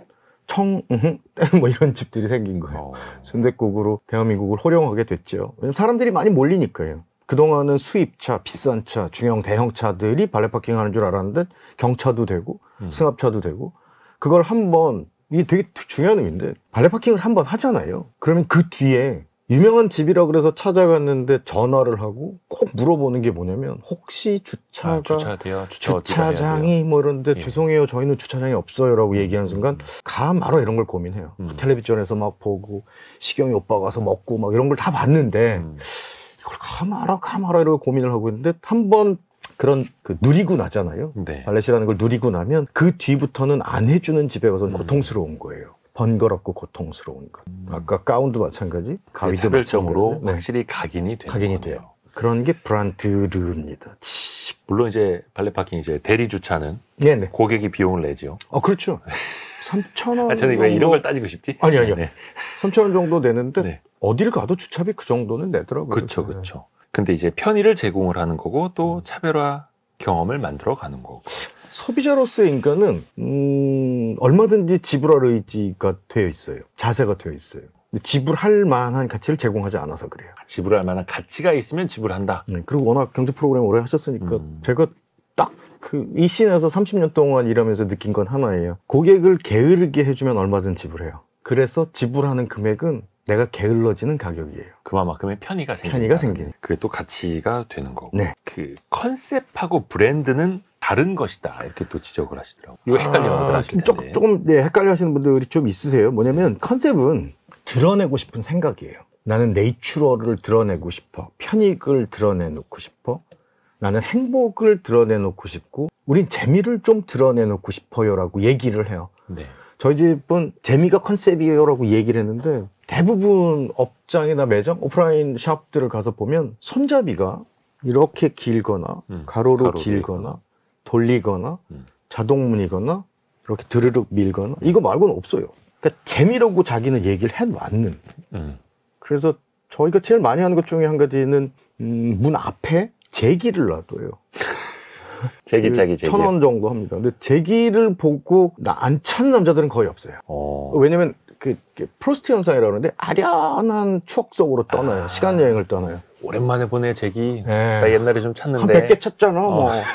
청, (laughs) 뭐 이런 집들이 생긴 거예요. 어. 순대국으로 대한민국을 호령하게 됐죠. 왜냐면 사람들이 많이 몰리니까요. 그동안은 수입차, 비싼 차, 중형 대형차들이 발레 파킹하는 줄 알았는데 경차도 되고 음. 승합차도 되고 그걸 한번 이게 되게 중요한 의미인데 발레 파킹을 한번 하잖아요. 그러면 그 뒤에 유명한 집이라 그래서 찾아갔는데 전화를 하고 꼭 물어보는 게 뭐냐면 혹시 주차가 아, 주차돼요? 주차 장이뭐 이런데 예. 죄송해요 저희는 주차장이 없어요라고 얘기하는 음, 순간 음. 음. 가마로 이런 걸 고민해요 음. 텔레비전에서 막 보고 시경이 오빠가 가서 먹고 막 이런 걸 다 봤는데 음. 이걸 가마라 가마라 이러고 고민을 하고 있는데 한번 그런 그 누리고 나잖아요. 네. 발렛이라는 걸 누리고 나면 그 뒤부터는 안 해주는 집에 가서 는 음. 고통스러운 거예요. 번거롭고 고통스러운 것. 음. 아까 가운도 마찬가지. 가위도 별점으로 네. 확실히 각인이 되는 각인이 거네요. 돼요. 그런 게 브란드르입니다. 물론 이제 발레 파킹 이제 대리 주차는 네네. 고객이 비용을 내죠요아 그렇죠. 3천 (laughs) 원. 아, 저는 왜 이런 걸 따지고 싶지? 아니 아니요. 네. 3천 원 정도 되는데 네. 어딜 가도 주차비 그 정도는 내더라고요. 그렇죠, 그렇죠. 근데 이제 편의를 제공을 하는 거고 또 음. 차별화 경험을 만들어 가는 거고. 소비자로서의 인간은 음, 얼마든지 지불할 의지가 되어 있어요. 자세가 되어 있어요. 지불할 만한 가치를 제공하지 않아서 그래요. 지불할 만한 가치가 있으면 지불한다. 네, 그리고 워낙 경제 프로그램 오래 하셨으니까 음. 제가 딱그이 씬에서 30년 동안 일하면서 느낀 건 하나예요. 고객을 게으르게 해주면 얼마든 지불해요. 그래서 지불하는 금액은 내가 게을러지는 가격이에요. 그만큼의 편의가 생기니 편의가 생기니 그게 또 가치가 되는 거고. 네. 그 컨셉하고 브랜드는 다른 것이다 이렇게 또 지적을 하시더라고요. 이거 헷갈려 아, 하실 텐데. 조금 네, 헷갈려 하시는 분들이 좀 있으세요. 뭐냐면 컨셉은 드러내고 싶은 생각이에요. 나는 네이추럴을 드러내고 싶어. 편익을 드러내놓고 싶어. 나는 행복을 드러내놓고 싶고 우린 재미를 좀 드러내놓고 싶어요라고 얘기를 해요. 네. 저희 집은 재미가 컨셉이에요라고 얘기를 했는데 대부분 업장이나 매장, 오프라인 샵들을 가서 보면 손잡이가 이렇게 길거나 음, 가로로, 가로로 길거나 있거나. 돌리거나 음. 자동문이거나 이렇게 드르륵 밀거나 이거 말고는 없어요. 그러니까 재미로고 자기는 얘기를 해놨는. 음. 그래서 저희가 제일 많이 하는 것 중에 한 가지는 음, 문 앞에 제기를 놔둬요. (laughs) 제기 자기 그 제기 천 원 정도 합니다. 근데 제기를 보고 나안찾는 남자들은 거의 없어요. 어. 왜냐면 그, 그 프로스트 현상이라고 그러는데 아련한 추억 속으로 떠나요. 아, 시간 여행을 떠나요. 오랜만에 보네 제기. 네. 나 옛날에 좀 찾는데 한 100개 찾잖아. 뭐. 어. (laughs)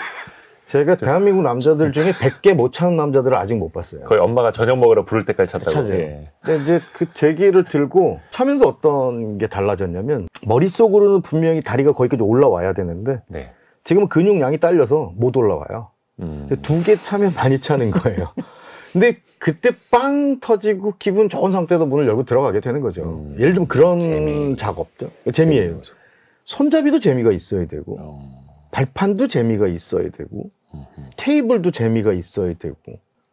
제가 대한민국 남자들 중에 100개 못 찾는 남자들을 아직 못 봤어요. 거의 엄마가 저녁 먹으러 부를 때까지 찾다고. 찾아요. 예. 근데 이제 그 제기를 들고 차면서 어떤 게 달라졌냐면 머릿속으로는 분명히 다리가 거기까지 그 올라와야 되는데 네. 지금은 근육량이 딸려서 못 올라와요. 음. 두개 차면 많이 차는 거예요. (laughs) 근데 그때 빵 터지고 기분 좋은 상태에서 문을 열고 들어가게 되는 거죠. 음. 예를 들면 그런 재미. 작업들. 재미예요. 손잡이도 재미가 있어야 되고, 어. 발판도 재미가 있어야 되고, 음흠. 테이블도 재미가 있어야 되고,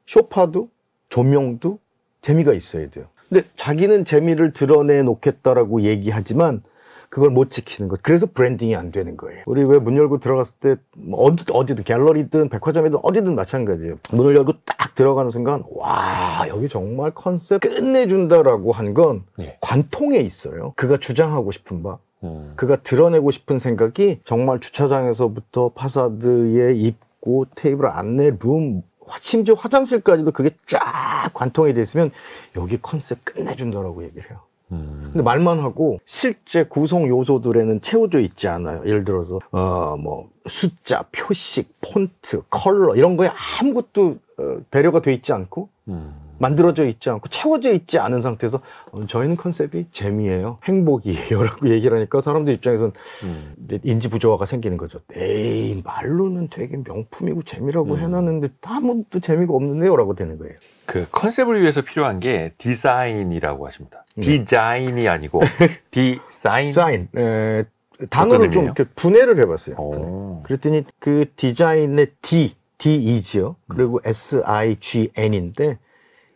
쇼파도, 조명도 재미가 있어야 돼요. 근데 자기는 재미를 드러내 놓겠다라고 얘기하지만 그걸 못 지키는 것. 그래서 브랜딩이 안 되는 거예요. 우리 왜 문 열고 들어갔을 때 뭐 어디, 어디든 갤러리든 백화점이든 어디든 마찬가지예요. 문을 열고 딱 들어가는 순간 와 여기 정말 컨셉 끝내준다라고 한건 네. 예. 관통에 있어요. 그가 주장하고 싶은 바. 음. 그가 드러내고 싶은 생각이 정말 주차장에서부터 파사드에 입고 테이블 안내 룸 심지어 화장실까지도 그게 쫙 관통이 돼 있으면 여기 컨셉 끝내준다라고 얘기를 해요. 음. 근데 말만 하고 실제 구성 요소들에는 채워져 있지 않아요. 예를 들어서 어뭐 숫자, 표식, 폰트, 컬러 이런 거에 아무것도 어, 배려가 돼 있지 않고 음. 만들어져 있지 않고 채워져 있지 않은 상태에서 어, 저희는 컨셉이 재미예요, 행복이에요라고 (laughs) 얘기를 하니까 사람들 입장에서는 음. 인지 부조화가 생기는 거죠. 에이 말로는 되게 명품이고 재미라고 음. 해놨는데 아무도 재미가 없는데요라고 되는 거예요. 그 컨셉을 위해서 필요한 게 디자인이라고 하십니다. 네. 디자인이 아니고 (laughs) 디사인. 사인. 에, 단어를 좀 이렇게 분해를 해봤어요. 분해. 그랬더니 그 디자인의 D, d 이지요 음. 그리고 음. SIGN인데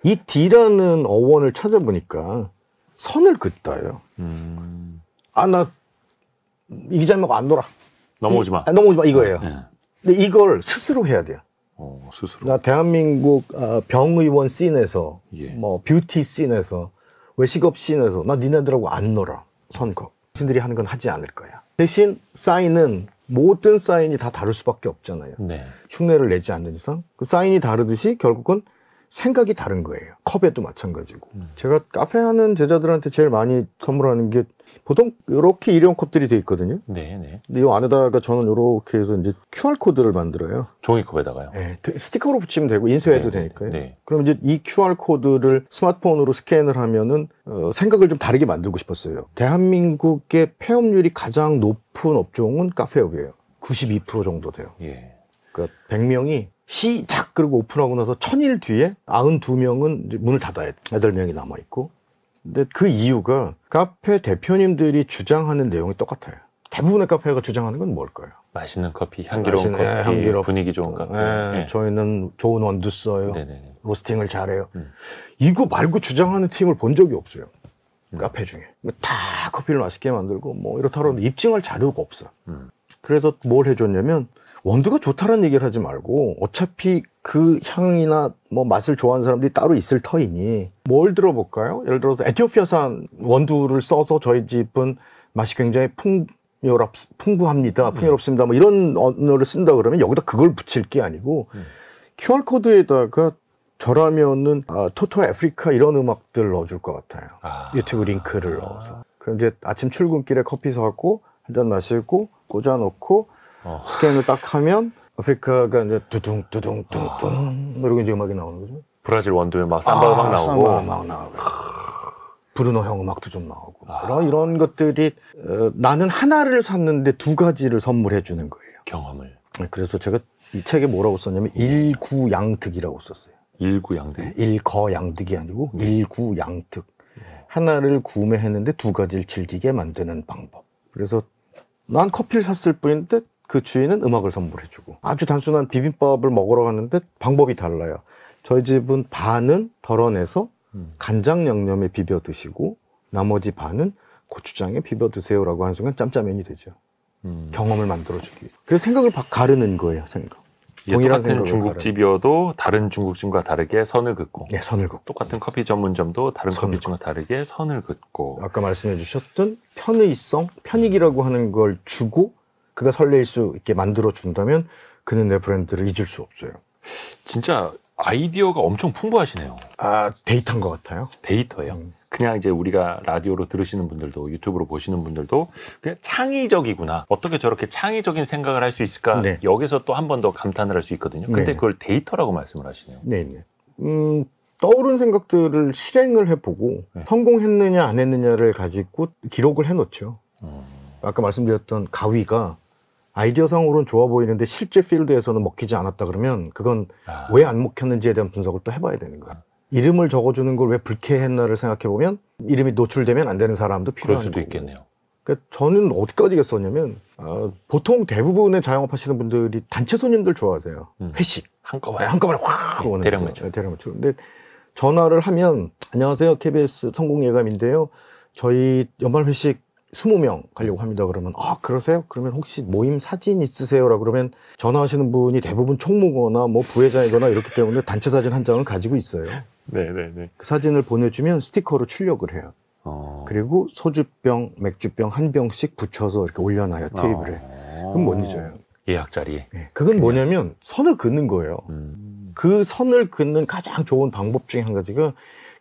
이 D라는 어원을 찾아보니까 선을 긋다요. 음. 아, 나이 기자님하고 안 놀아. 넘어오지 마. 아, 넘어오지 마. 이거예요. 네. 근데 이걸 스스로 해야 돼요. 어, 스스로. 나 대한민국 어, 병의원 씬에서 예. 뭐 뷰티 씬에서 외식업 씬에서 나 니네들하고 안 놀아 선거. 신들이 하는 건 하지 않을 거야. 대신 사인은 모든 사인이 다 다를 수밖에 없잖아요. 네. 흉내를 내지 않는 이상 그 사인이 다르듯이 결국은 생각이 다른 거예요. 컵에도 마찬가지고. 음. 제가 카페 하는 제자들한테 제일 많이 선물하는 게 보통 이렇게 일회용 컵들이 돼 있거든요. 네, 네. 근데 이 안에다가 저는 이렇게 해서 이제 QR 코드를 만들어요. 종이컵에다가요. 네, 그 스티커로 붙이면 되고 인쇄해도 네, 네, 되니까요. 네. 그럼 이제 이 QR 코드를 스마트폰으로 스캔을 하면은 어, 생각을 좀 다르게 만들고 싶었어요. 대한민국의 폐업률이 가장 높은 업종은 카페업이에요. 92% 정도 돼요. 예. 그러니까 100명이 시작 그리고 오픈하고 나서 1 0 0 0일 뒤에 92명은 문을 닫아야 돼. 8명이 남아 있고 근데 그 이유가 카페 대표님들이 주장하는 내용이 똑같아요. 대부분의 카페가 주장하는 건 뭘까요? 맛있는 커피, 향기로운 맛있는, 커피, 향기로 분위기 좋은 어, 카페. 네, 네. 저희는 좋은 원두 써요. 네네네. 로스팅을 잘해요. 음. 이거 말고 주장하는 팀을 본 적이 없어요. 음. 카페 중에 뭐 다 커피를 맛있게 만들고 뭐 이렇다고 그러 음. 입증할 자료가 없어. 음. 그래서 뭘 해줬냐면 원두가 좋다는 라 얘기를 하지 말고 어차피 그 향이나 뭐 맛을 좋아하는 사람들이 따로 있을 터이니 뭘 들어볼까요? 예를 들어서 에티오피아산 원두를 써서 저희 집은 맛이 굉장히 풍 풍요롭, 풍부합니다. 음. 풍요롭습니다. 뭐 이런 언어를 쓴다 그러면 여기다 그걸 붙일 게 아니고 음. QR코드에다가 저라면은 아, 토토 아프리카 이런 음악들 넣어줄 것 같아요. 아. 유튜브 링크를 넣어서. 아. 그럼 이제 아침 출근길에 커피 사갖고 한 잔 마시고 꽂아놓고 어. 스캔을 딱 하면 아프리카가 이제 두둥 두둥 둥둥 아. 이러게 이제 음악이 나오는 거죠. 브라질 원두면 아, 막 삼바 아, 음악 나오고 삼바 음악 나오고 브루노 형 음악도 좀 나오고 아. 이런, 이런 것들이 어, 나는 하나를 샀는데 두 가지를 선물해 주는 거예요. 경험을. 네, 그래서 제가 이 책에 뭐라고 썼냐면 일구양득이라고 썼어요. 일구양득. 네, 일거양득이 아니고 네. 일구양득. 어. 하나를 구매했는데 두 가지를 즐기게 만드는 방법. 그래서 난 커피를 샀을 뿐인데 그 주인은 음악을 선물해주고 아주 단순한 비빔밥을 먹으러 갔는데 방법이 달라요. 저희 집은 반은 덜어내서 음. 간장 양념에 비벼 드시고 나머지 반은 고추장에 비벼 드세요라고 하는 순간 짬짜면이 되죠. 음. 경험을 만들어주기. 그래서 생각을 바, 가르는 거예요, 생각. 동일한 같은 중국집이어도 다른 중국집과 다르게 선을 긋고 예, 선을 긋고 똑같은 커피 전문점도 다른 커피집과 다르게 선을 긋고 아까 말씀해 주셨던 편의성, 편익이라고 하는 걸 주고 그가 설레일 수 있게 만들어 준다면 그는 내 브랜드를 잊을 수 없어요. 진짜 아이디어가 엄청 풍부하시네요. 아 데이터인 것 같아요. 데이터예요. 음. 그냥 이제 우리가 라디오로 들으시는 분들도 유튜브로 보시는 분들도 그냥 창의적이구나 어떻게 저렇게 창의적인 생각을 할 수 있을까 네. 여기서 또 한 번 더 감탄을 할 수 있거든요 근데 네. 그걸 데이터라고 말씀을 하시네요 네, 네. 음, 떠오른 생각들을 실행을 해보고 네. 성공했느냐 안 했느냐를 가지고 기록을 해놓죠 음. 아까 말씀드렸던 가위가 아이디어상으로는 좋아 보이는데 실제 필드에서는 먹히지 않았다 그러면 그건 아. 왜안 먹혔는지에 대한 분석을 또 해봐야 되는 거야. 이름을 적어주는 걸 왜 불쾌했나를 생각해 보면 이름이 노출되면 안 되는 사람도 필요할 수도 거고. 있겠네요. 그러니까 저는 어디까지 겠었냐면 어, 보통 대부분의 자영업하시는 분들이 단체 손님들 좋아하세요. 음. 회식 한꺼번에 네, 한꺼번에 확 네, 오는 대량 매출. 네, 대량 매출. 근데 전화를 하면 안녕하세요 KBS 성공 예감인데요. 저희 연말 회식 2 0명 가려고 합니다. 그러면 아 그러세요? 그러면 혹시 모임 사진 있으세요?라 그러면 전화하시는 분이 대부분 총무거나 뭐 부회장이거나 이렇기 때문에 단체 사진 한 장을 가지고 있어요. 네네네. (laughs) 네, 네. 그 사진을 보내주면 스티커로 출력을 해요. 어... 그리고 소주병, 맥주병 한 병씩 붙여서 이렇게 올려놔요 테이블에. 어... 아. 그건못 잊어요. 예약 자리. 네, 그건 그냥... 뭐냐면 선을 긋는 거예요. 음... 그 선을 긋는 가장 좋은 방법 중에 한 가지가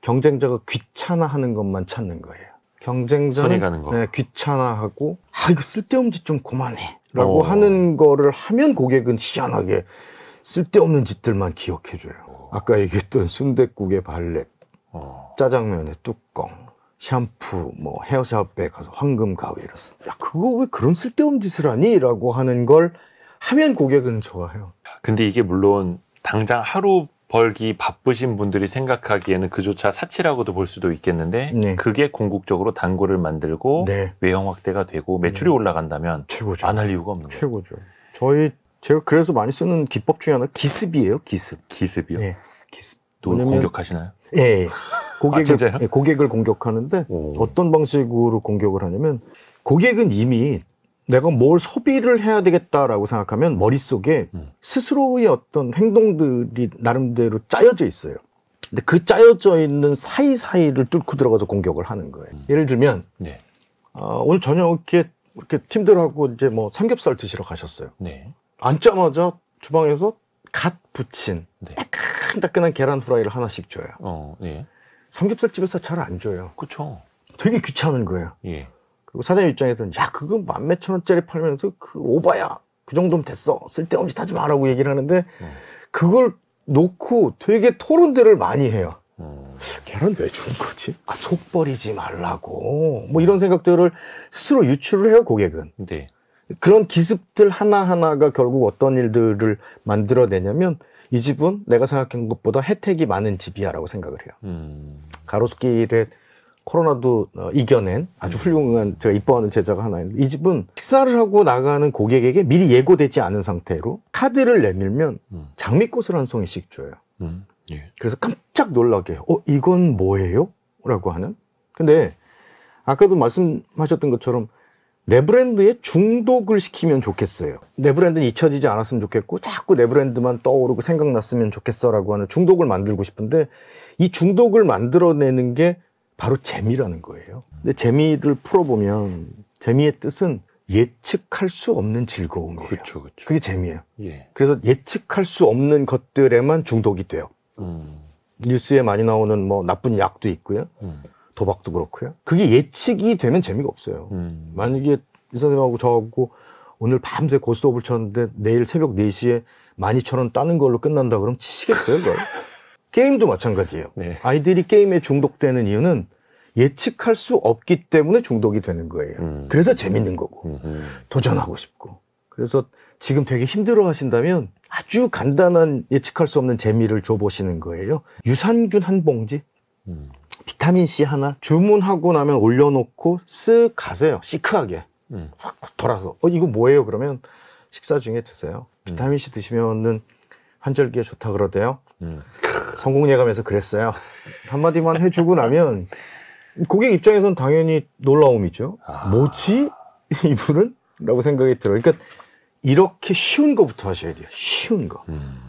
경쟁자가 귀찮아하는 것만 찾는 거예요. 경쟁자는 가는 거. 네, 귀찮아하고 아 이거 쓸데없는 짓 좀 그만해라고 어. 하는 거를 하면 고객은 희한하게 쓸데없는 짓들만 기억해줘요. 오. 어. 아까 얘기했던 순대국의 발렛, 오. 어. 짜장면의 뚜껑, 샴푸, 뭐 헤어샵에 가서 황금 가위 를랬어야 그거 왜 그런 쓸데없는 짓을 하니?라고 하는 걸 하면 고객은 좋아해요. 근데 이게 물론 당장 하루 벌기 바쁘신 분들이 생각하기에는 그조차 사치라고도 볼 수도 있겠는데 네. 그게 궁극적으로 단골을 만들고 네. 외형 확대가 되고 네. 매출이 올라간다면 최고죠. 안 할 이유가 없는 거죠. 최고죠. 저희 제가 그래서 많이 쓰는 기법 중에 하나 기습이에요. 기습. 기습이요? 네. 기습. 또 공격하시나요? 예. 네. (laughs) 고객을 아, 고객을 공격하는데 오. 어떤 방식으로 공격을 하냐면 고객은 이미 내가 뭘 소비를 해야 되겠다라고 생각하면 머릿속에 음. 스스로의 어떤 행동들이 나름대로 짜여져 있어요. 근데 그 짜여져 있는 사이사이를 뚫고 들어가서 공격을 하는 거예요. 음. 예를 들면, 네. 어, 오늘 저녁에 이렇게 팀들하고 이제 뭐 삼겹살 드시러 가셨어요. 네. 앉자마자 주방에서 갓 부친 네. 따끈따끈한 계란 후라이를 하나씩 줘요. 어, 예. 삼겹살 집에서 잘 안 줘요. 그렇죠. 되게 귀찮은 거예요. 예. 그리고 사장님 입장에서는 야 그건 만 몇 천 원짜리 팔면서 그 오바야 그 정도면 됐어 쓸데없는 짓 하지 마라고 얘기를 하는데 음. 그걸 놓고 되게 토론들을 많이 해요. 음. 걔는 왜주 거지? 아, 속버리지 말라고. 뭐 이런 생각들을 스스로 유출을 해요, 고객은. 네. 그런 기습들 하나하나가 결국 어떤 일들을 만들어내냐면 이 집은 내가 생각한 것보다 혜택이 많은 집이야라고 생각을 해요. 음. 가로수길에 코로나도 어, 이겨낸 아주 훌륭한 제가 이뻐하는 제자가 하나 있는데 이 집은 식사를 하고 나가는 고객에게 미리 예고되지 않은 상태로 카드를 내밀면 음. 장미꽃을 한 송이씩 줘요. 음, 예. 그래서 깜짝 놀라게 어 이건 뭐예요? 라고 하는 근데 아까도 말씀하셨던 것처럼 내 브랜드에 중독을 시키면 좋겠어요. 내 브랜드는 잊혀지지 않았으면 좋겠고 자꾸 내 브랜드만 떠오르고 생각났으면 좋겠어라고 하는 중독을 만들고 싶은데 이 중독을 만들어내는 게 바로 재미라는 거예요. 근데 재미를 풀어보면 재미의 뜻은 예측할 수 없는 즐거움이에요. 그렇죠, 그렇죠. 그게 재미예요. 예. 그래서 예측할 수 없는 것들에만 중독이 돼요. 음. 뉴스에 많이 나오는 뭐 나쁜 약도 있고요. 음. 도박도 그렇고요. 그게 예측이 되면 재미가 없어요. 음. 만약에 이 선생님하고 저하고 오늘 밤새 고스톱을 쳤는데 내일 새벽 4시에 12,000원 따는 걸로 끝난다 그러면 치시겠어요, 그걸? (laughs) 게임도 마찬가지예요. 네. 아이들이 게임에 중독되는 이유는 예측할 수 없기 때문에 중독이 되는 거예요. 음. 그래서 재밌는 거고 음. 도전하고 싶고 그래서 지금 되게 힘들어 하신다면 아주 간단한 예측할 수 없는 재미를 줘보시는 거예요. 유산균 한 봉지, 음. 비타민 C 하나 주문하고 나면 올려놓고 쓱 가세요. 시크하게 음. 확 돌아서 어 이거 뭐예요? 그러면 식사 중에 드세요. 비타민 음. C 드시면은 환절기에 좋다 그러대요. 성공 예감에서 그랬어요. 한마디만 해주고 나면 고객 입장에선 당연히 놀라움이죠. 아. 뭐지 (laughs) 이분은? 라고 생각이 들어요. 그러니까 이렇게 쉬운 거부터 하셔야 돼요. 쉬운 거. 음.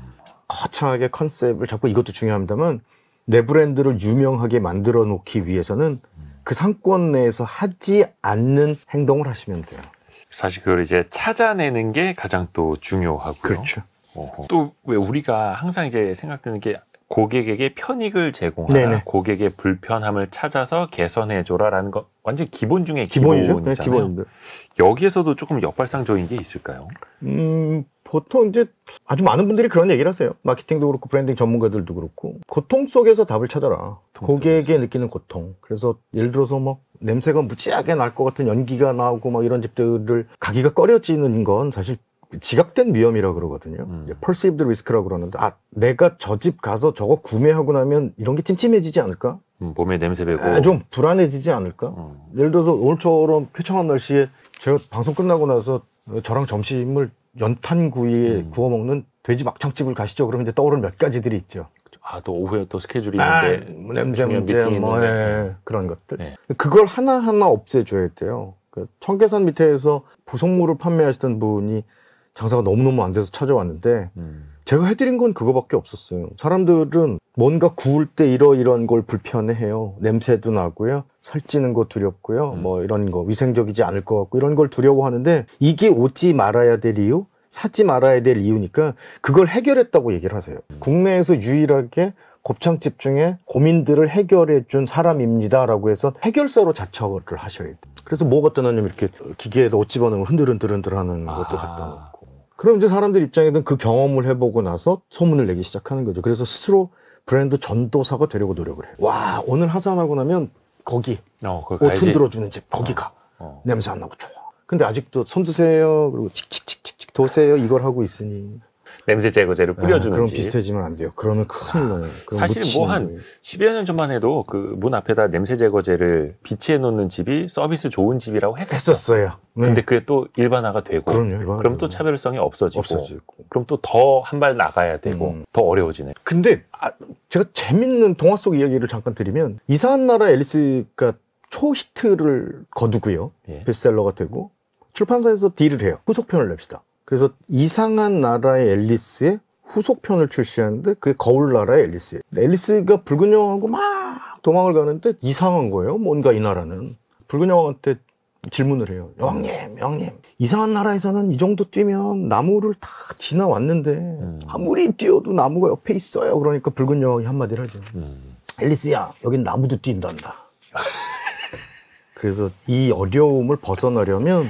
거창하게 컨셉을 잡고 이것도 중요합니다만 내 브랜드를 유명하게 만들어 놓기 위해서는 그 상권 내에서 하지 않는 행동을 하시면 돼요. 사실 그걸 이제 찾아내는 게 가장 또 중요하고요. 그렇죠. 또왜 우리가 항상 이제 생각되는 게 고객에게 편익을 제공하라, 네네. 고객의 불편함을 찾아서 개선해 줘라라는 거 완전 기본 중에 기본이잖요 네, 기본인데. 여기에서도 조금 역발상적인 게 있을까요? 음, 보통 이제 아주 많은 분들이 그런 얘기를 하세요. 마케팅도 그렇고 브랜딩 전문가들도 그렇고 고통 속에서 답을 찾아라. 고객에게 느끼는 고통. 그래서 예를 들어서 막 뭐 냄새가 무지하게 날 것 같은 연기가 나오고 막 이런 집들을 가기가 꺼려지는 건 사실 지각된 위험이라 그러거든요. 음. perceived risk라고 그러는데 아 내가 저 집 가서 저거 구매하고 나면 이런 게 찜찜해지지 않을까? 음, 봄에 냄새 배고 아, 좀 불안해지지 않을까? 음. 예를 들어서 오늘처럼 쾌청한 날씨에 제가 방송 끝나고 나서 저랑 점심을 연탄구이에 음. 구워 먹는 돼지 막창집을 가시죠. 그러면 이제 떠오르는 몇 가지들이 있죠. 아또 오후에 또 스케줄이 아, 있는데 뭐 냄새 문제 뭐 예, 그런 것들 네. 그걸 하나 하나 없애줘야 돼요. 그 청계산 밑에서 부속물을 판매하시던 분이 장사가 너무너무 안 돼서 찾아왔는데 음. 제가 해드린 건 그거밖에 없었어요. 사람들은 뭔가 구울 때 이러이런 걸 불편해해요. 냄새도 나고요. 살찌는 거 두렵고요. 음. 뭐 이런 거 위생적이지 않을 것 같고 이런 걸 두려워하는데 이게 오지 말아야 될 이유? 사지 말아야 될 이유니까 그걸 해결했다고 얘기를 하세요. 음. 국내에서 유일하게 곱창집 중에 고민들을 해결해 준 사람입니다라고 해서 해결사로 자처를 하셔야 돼요. 그래서 뭐가 떠나냐면 이렇게 기계에다 옷 집어넣으면 흔들흔들흔들 하는 아. 것도 아. 갖다 놓고 그럼 이제 사람들 입장에서는 그 경험을 해보고 나서 소문을 내기 시작하는 거죠. 그래서 스스로 브랜드 전도사가 되려고 노력을 해. 와, 오늘 하산하고 나면 거기 어, 오툰 들어주는 집 거기가 어, 어. 냄새 안 나고 좋아. 근데 아직도 손 드세요. 그리고 칙칙칙칙칙 도세요. 이걸 하고 있으니 냄새 제거제를 아, 뿌려주는지. 아, 그럼 비슷해지면 안 돼요. 그러면 큰일 아, 나요. 사실 뭐한 뭐 10여 년 전만 해도 그 문 앞에다 냄새 제거제를 비치해 놓는 집이 서비스 좋은 집이라고 했었어. 요 네. 근데 그게 또 일반화가 되고 그럼요, 그럼 또 차별성이 없어지고, 없어지고. 그럼 또 더 한 발 나가야 되고 음. 더 어려워지네. 요 근데 아, 제가 재밌는 동화 속 이야기를 잠깐 드리면 이상한 나라 앨리스가 초히트를 거두고요. 예. 베스트셀러가 되고 출판사에서 딜을 해요. 후속편을 냅시다. 그래서 이상한 나라의 앨리스의 후속편을 출시하는데 그게 거울나라의 앨리스. 앨리스가 붉은 여왕하고 막 도망을 가는데 이상한 거예요. 뭔가 이 나라는. 붉은 여왕한테 질문을 해요. 여왕님, 여왕님. 이상한 나라에서는 이 정도 뛰면 나무를 다 지나왔는데 음. 아무리 뛰어도 나무가 옆에 있어요. 그러니까 붉은 여왕이 한마디를 하죠. 음. 앨리스야, 여긴 나무도 뛴단다. 그래서 이 어려움을 벗어나려면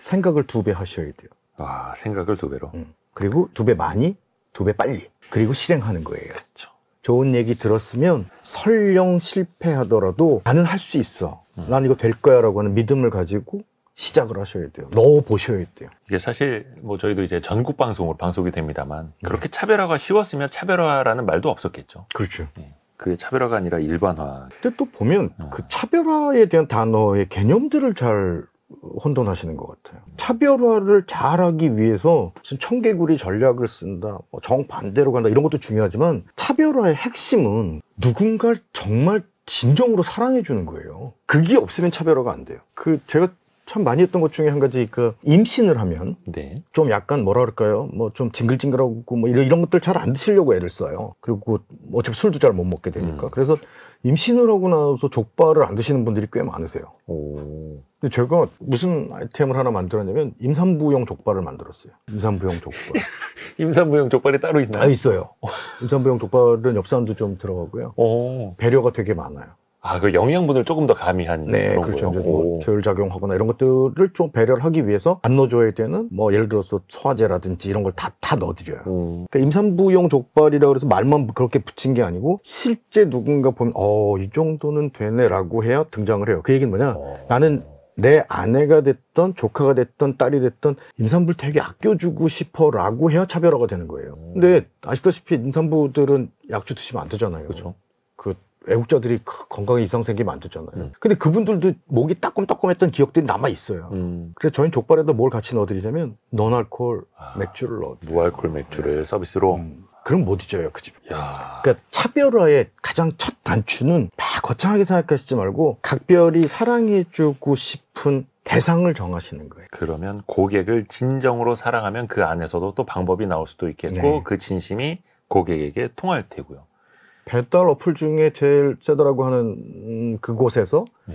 생각을 두 배 하셔야 돼요. 와, 아, 생각을 두 배로. 음. 그리고 두 배 많이, 두 배 빨리. 그리고 실행하는 거예요. 그렇죠. 좋은 얘기 들었으면 설령 실패하더라도 나는 할 수 있어. 음. 난 이거 될 거야 라고 하는 믿음을 가지고 시작을 하셔야 돼요. 넣어 보셔야 돼요. 이게 사실 뭐 저희도 이제 전국 방송으로 방송이 됩니다만 음. 그렇게 차별화가 쉬웠으면 차별화라는 말도 없었겠죠. 그렇죠. 네. 그게 차별화가 아니라 일반화. 근데 또 보면 어. 그 차별화에 대한 단어의 개념들을 잘 혼돈하시는 것 같아요. 차별화를 잘하기 위해서 무슨 청개구리 전략을 쓴다, 뭐 정반대로 간다 이런 것도 중요하지만 차별화의 핵심은 누군가를 정말 진정으로 사랑해 주는 거예요. 그게 없으면 차별화가 안 돼요. 그 제가 참 많이 했던 것 중에 한 가지 그 임신을 하면 네. 좀 약간 뭐라 그럴까요? 뭐 좀 징글징글하고 뭐 이런, 것들 잘 안 드시려고 애를 써요. 그리고 뭐 어차피 술도 잘 못 먹게 되니까. 음. 그래서 임신을 하고 나서 족발을 안 드시는 분들이 꽤 많으세요. 오. 근데 제가 무슨 아이템을 하나 만들었냐면 임산부용 족발을 만들었어요. 임산부용 족발. (laughs) 임산부용 족발이 따로 있나요? 아, 있어요. 임산부용 족발은 엽산도 좀 들어가고요. 오. 배려가 되게 많아요. 아, 그 영양분을 조금 더 가미한 네, 그런 그렇죠. 거예뭐 조혈작용하거나 이런 것들을 좀 배려를 하기 위해서 안 넣어줘야 되는 뭐 예를 들어서 소화제라든지 이런 걸 다 다 넣어드려요. 음. 그러니까 임산부용 족발이라 그래서 말만 그렇게 붙인 게 아니고 실제 누군가 보면 어이 정도는 되네라고 해야 등장을 해요. 그 얘기는 뭐냐? 어. 나는 내 아내가 됐던 조카가 됐던 딸이 됐던 임산부를 되게 아껴주고 싶어라고 해야 차별화가 되는 거예요. 음. 근데 아시다시피 임산부들은 약주 드시면 안 되잖아요. 그렇죠. 그 외국자들이 그 건강에 이상 생기면 안 됐잖아요. 음. 근데 그분들도 목이 따끔따끔했던 기억들이 남아 있어요. 음. 그래서 저희 족발에다 뭘 같이 넣어드리자면 논알콜 아, 맥주를 넣어. 무알콜 맥주를 네. 서비스로. 음. 그럼 못 잊어요 그 집. 야. 그러니까 차별화의 가장 첫 단추는 막 거창하게 생각하시지 말고 각별히 사랑해주고 싶은 대상을 정하시는 거예요. 그러면 고객을 진정으로 사랑하면 그 안에서도 또 방법이 나올 수도 있겠고 네. 그 진심이 고객에게 통할 테고요. 배달 어플 중에 제일 세더라고 하는 그곳에서 네.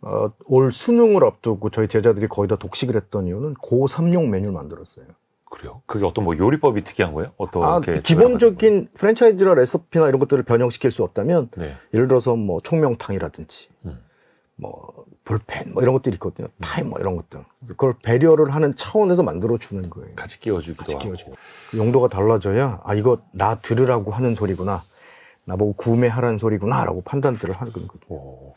어, 올 수능을 앞두고 저희 제자들이 거의 다 독식을 했던 이유는 고3용 메뉴를 만들었어요. 그래요? 그게 어떤 뭐 요리법이 특이한 거예요? 어떻 아, 기본적인 프랜차이즈나 레시피나 이런 것들을 변형시킬 수 없다면 네. 예를 들어서 뭐 총명탕이라든지 음. 뭐 볼펜 뭐 이런 것들이 있거든요. 음. 타임 뭐 이런 것들. 그래서 그걸 배려를 하는 차원에서 만들어 주는 거예요. 같이 끼워주기도 같이 끼워주고. 그 용도가 달라져야 아 이거 나 들으라고 하는 소리구나. 나보고 구매하라는 소리구나라고 판단들을 하는 거죠. 어.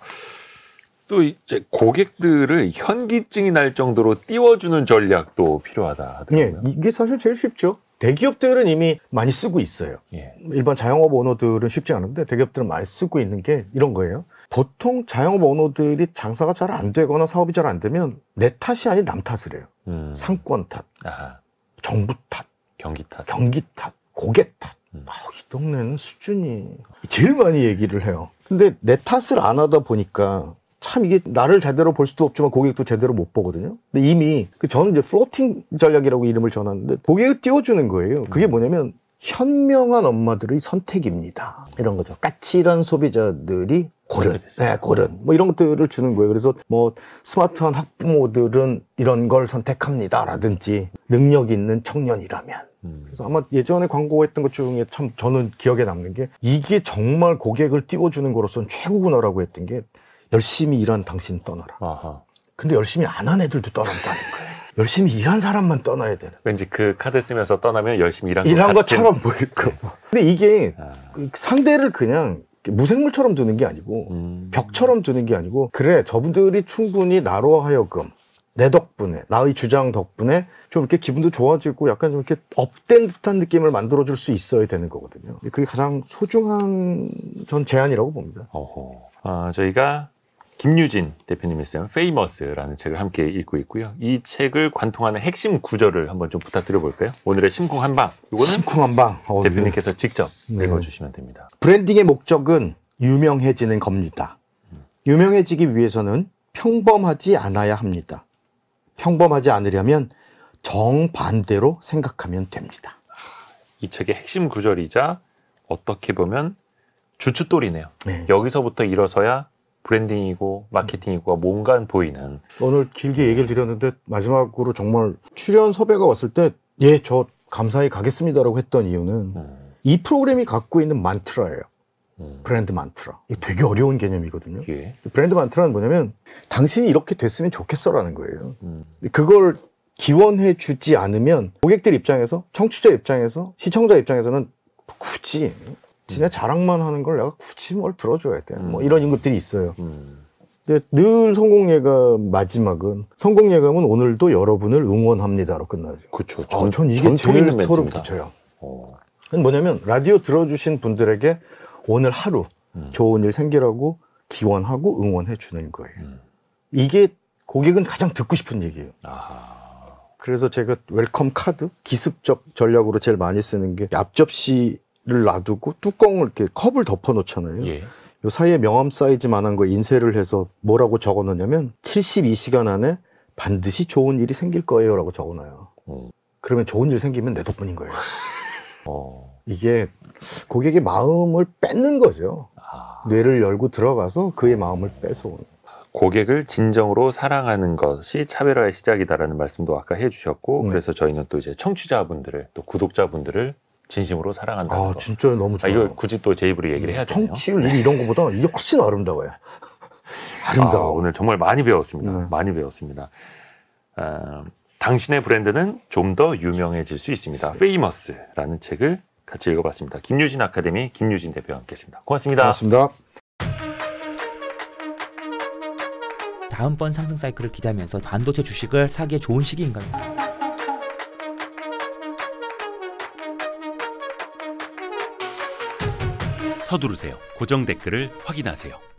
또 이제 고객들을 현기증이 날 정도로 띄워주는 전략도 필요하다. 예, 이게 사실 제일 쉽죠. 대기업들은 이미 많이 쓰고 있어요. 예. 일반 자영업 오너들은 쉽지 않은데 대기업들은 많이 쓰고 있는 게 이런 거예요. 보통 자영업 오너들이 장사가 잘 안 되거나 사업이 잘 안 되면 내 탓이 아닌 남 탓을 해요. 음. 상권 탓, 아하. 정부 탓, 경기 탓, 경기 탓, 고객 탓. 음. 이 동네는 수준이 제일 많이 얘기를 해요. 근데 내 탓을 안 하다 보니까 참 이게 나를 제대로 볼 수도 없지만 고객도 제대로 못 보거든요. 근데 이미 그 저는 이제 플로팅 전략이라고 이름을 전하는데 고객을 띄워주는 거예요. 그게 뭐냐면 현명한 엄마들의 선택입니다. 이런 거죠. 까칠한 소비자들이 고른, 네, 고른. 뭐 이런 것들을 주는 거예요. 그래서 뭐 스마트한 학부모들은 이런 걸 선택합니다. 라든지 능력 있는 청년이라면 그래서 아마 예전에 광고했던 것 중에 참 저는 기억에 남는 게 이게 정말 고객을 띄워주는 거로서는 최고구나라고 했던 게 열심히 일한 당신 떠나라. 아하. 근데 열심히 안 한 애들도 떠난 거 아닌 가요 (laughs) 열심히 일한 사람만 떠나야 되는. 왠지 그 카드 쓰면서 떠나면 열심히 일한, 일한 것처럼 보일 거고. 네. 근데 이게 아. 그 상대를 그냥 무생물처럼 두는 게 아니고 음. 벽처럼 두는 게 아니고 그래 저분들이 충분히 나로 하여금 내 덕분에 나의 주장 덕분에 좀 이렇게 기분도 좋아지고 약간 좀 이렇게 업된 듯한 느낌을 만들어줄 수 있어야 되는 거거든요. 그게 가장 소중한 전 제안이라고 봅니다. 어허. 아, 저희가 김유진 대표님의 쓴 페이머스라는 책을 함께 읽고 있고요. 이 책을 관통하는 핵심 구절을 한번 좀 부탁드려 볼까요? 오늘의 심쿵 한 방. 이거는 심쿵 한 방. 어, 네. 대표님께서 직접 네. 읽어 주시면 됩니다. 브랜딩의 목적은 유명해지는 겁니다. 음. 유명해지기 위해서는 평범하지 않아야 합니다. 평범하지 않으려면 정반대로 생각하면 됩니다. 이 책의 핵심 구절이자 어떻게 보면 주춧돌이네요. 네. 여기서부터 일어서야 브랜딩이고 마케팅이고 뭔가 보이는. 오늘 길게 얘기를 드렸는데 마지막으로 정말 출연 섭외가 왔을 때 예, 저 감사히 가겠습니다라고 했던 이유는 음. 이 프로그램이 갖고 있는 만트라예요. 브랜드 만트라. 이게 되게 어려운 개념이거든요. 예. 브랜드 만트라는 뭐냐면 당신이 이렇게 됐으면 좋겠어라는 거예요. 음. 그걸 기원해 주지 않으면 고객들 입장에서 청취자 입장에서 시청자 입장에서는 굳이 진짜 음. 자랑만 하는 걸 내가 굳이 뭘 들어줘야 돼. 뭐 음. 뭐 이런 것들이 있어요. 음. 늘 성공 예감 마지막은 성공 예감은 오늘도 여러분을 응원합니다로 끝나죠. 그렇죠. 전, 아, 전 이게 제일 소름 끼쳐요. 어. 뭐냐면 라디오 들어주신 분들에게 오늘 하루 음. 좋은 일 생기라고 기원하고 응원해 주는 거예요. 음. 이게 고객은 가장 듣고 싶은 얘기예요. 아하. 그래서 제가 웰컴 카드 기습적 전략으로 제일 많이 쓰는 게 앞접시를 놔두고 뚜껑을 이렇게 컵을 덮어 놓잖아요. 예. 요 사이에 명함 사이즈만한 거 인쇄를 해서 뭐라고 적어 놓냐면 72시간 안에 반드시 좋은 일이 생길 거예요라고 적어 놔요. 음. 어. 그러면 좋은 일 생기면 내 덕분인 거예요. (laughs) 어. 이게 고객의 마음을 뺏는 거죠. 아... 뇌를 열고 들어가서 그의 마음을 뺏어오는. 고객을 진정으로 사랑하는 것이 차별화의 시작이다라는 말씀도 아까 해주셨고 네. 그래서 저희는 또 이제 청취자분들을 또 구독자분들을 진심으로 사랑한다 아, 진짜 너무 좋아요. 아, 이걸 굳이 또 제 입으로 얘기를 해야 되네요. 청취율 이런 것보다 이게 훨씬 아름다워요. (laughs) 아름다워. 아, 오늘 정말 많이 배웠습니다. 네. 많이 배웠습니다. 아, 당신의 브랜드는 좀 더 유명해질 수 있습니다. 페이머스라는 네. 책을 같이 읽어봤습니다. 김유진 아카데미 김유진 대표와 함께했습니다. 고맙습니다. 고맙습니다. 다음번 상승 사이클을 기대하면서 반도체 주식을 사기에 좋은 시기인가요? 서두르세요. 고정 댓글을 확인하세요.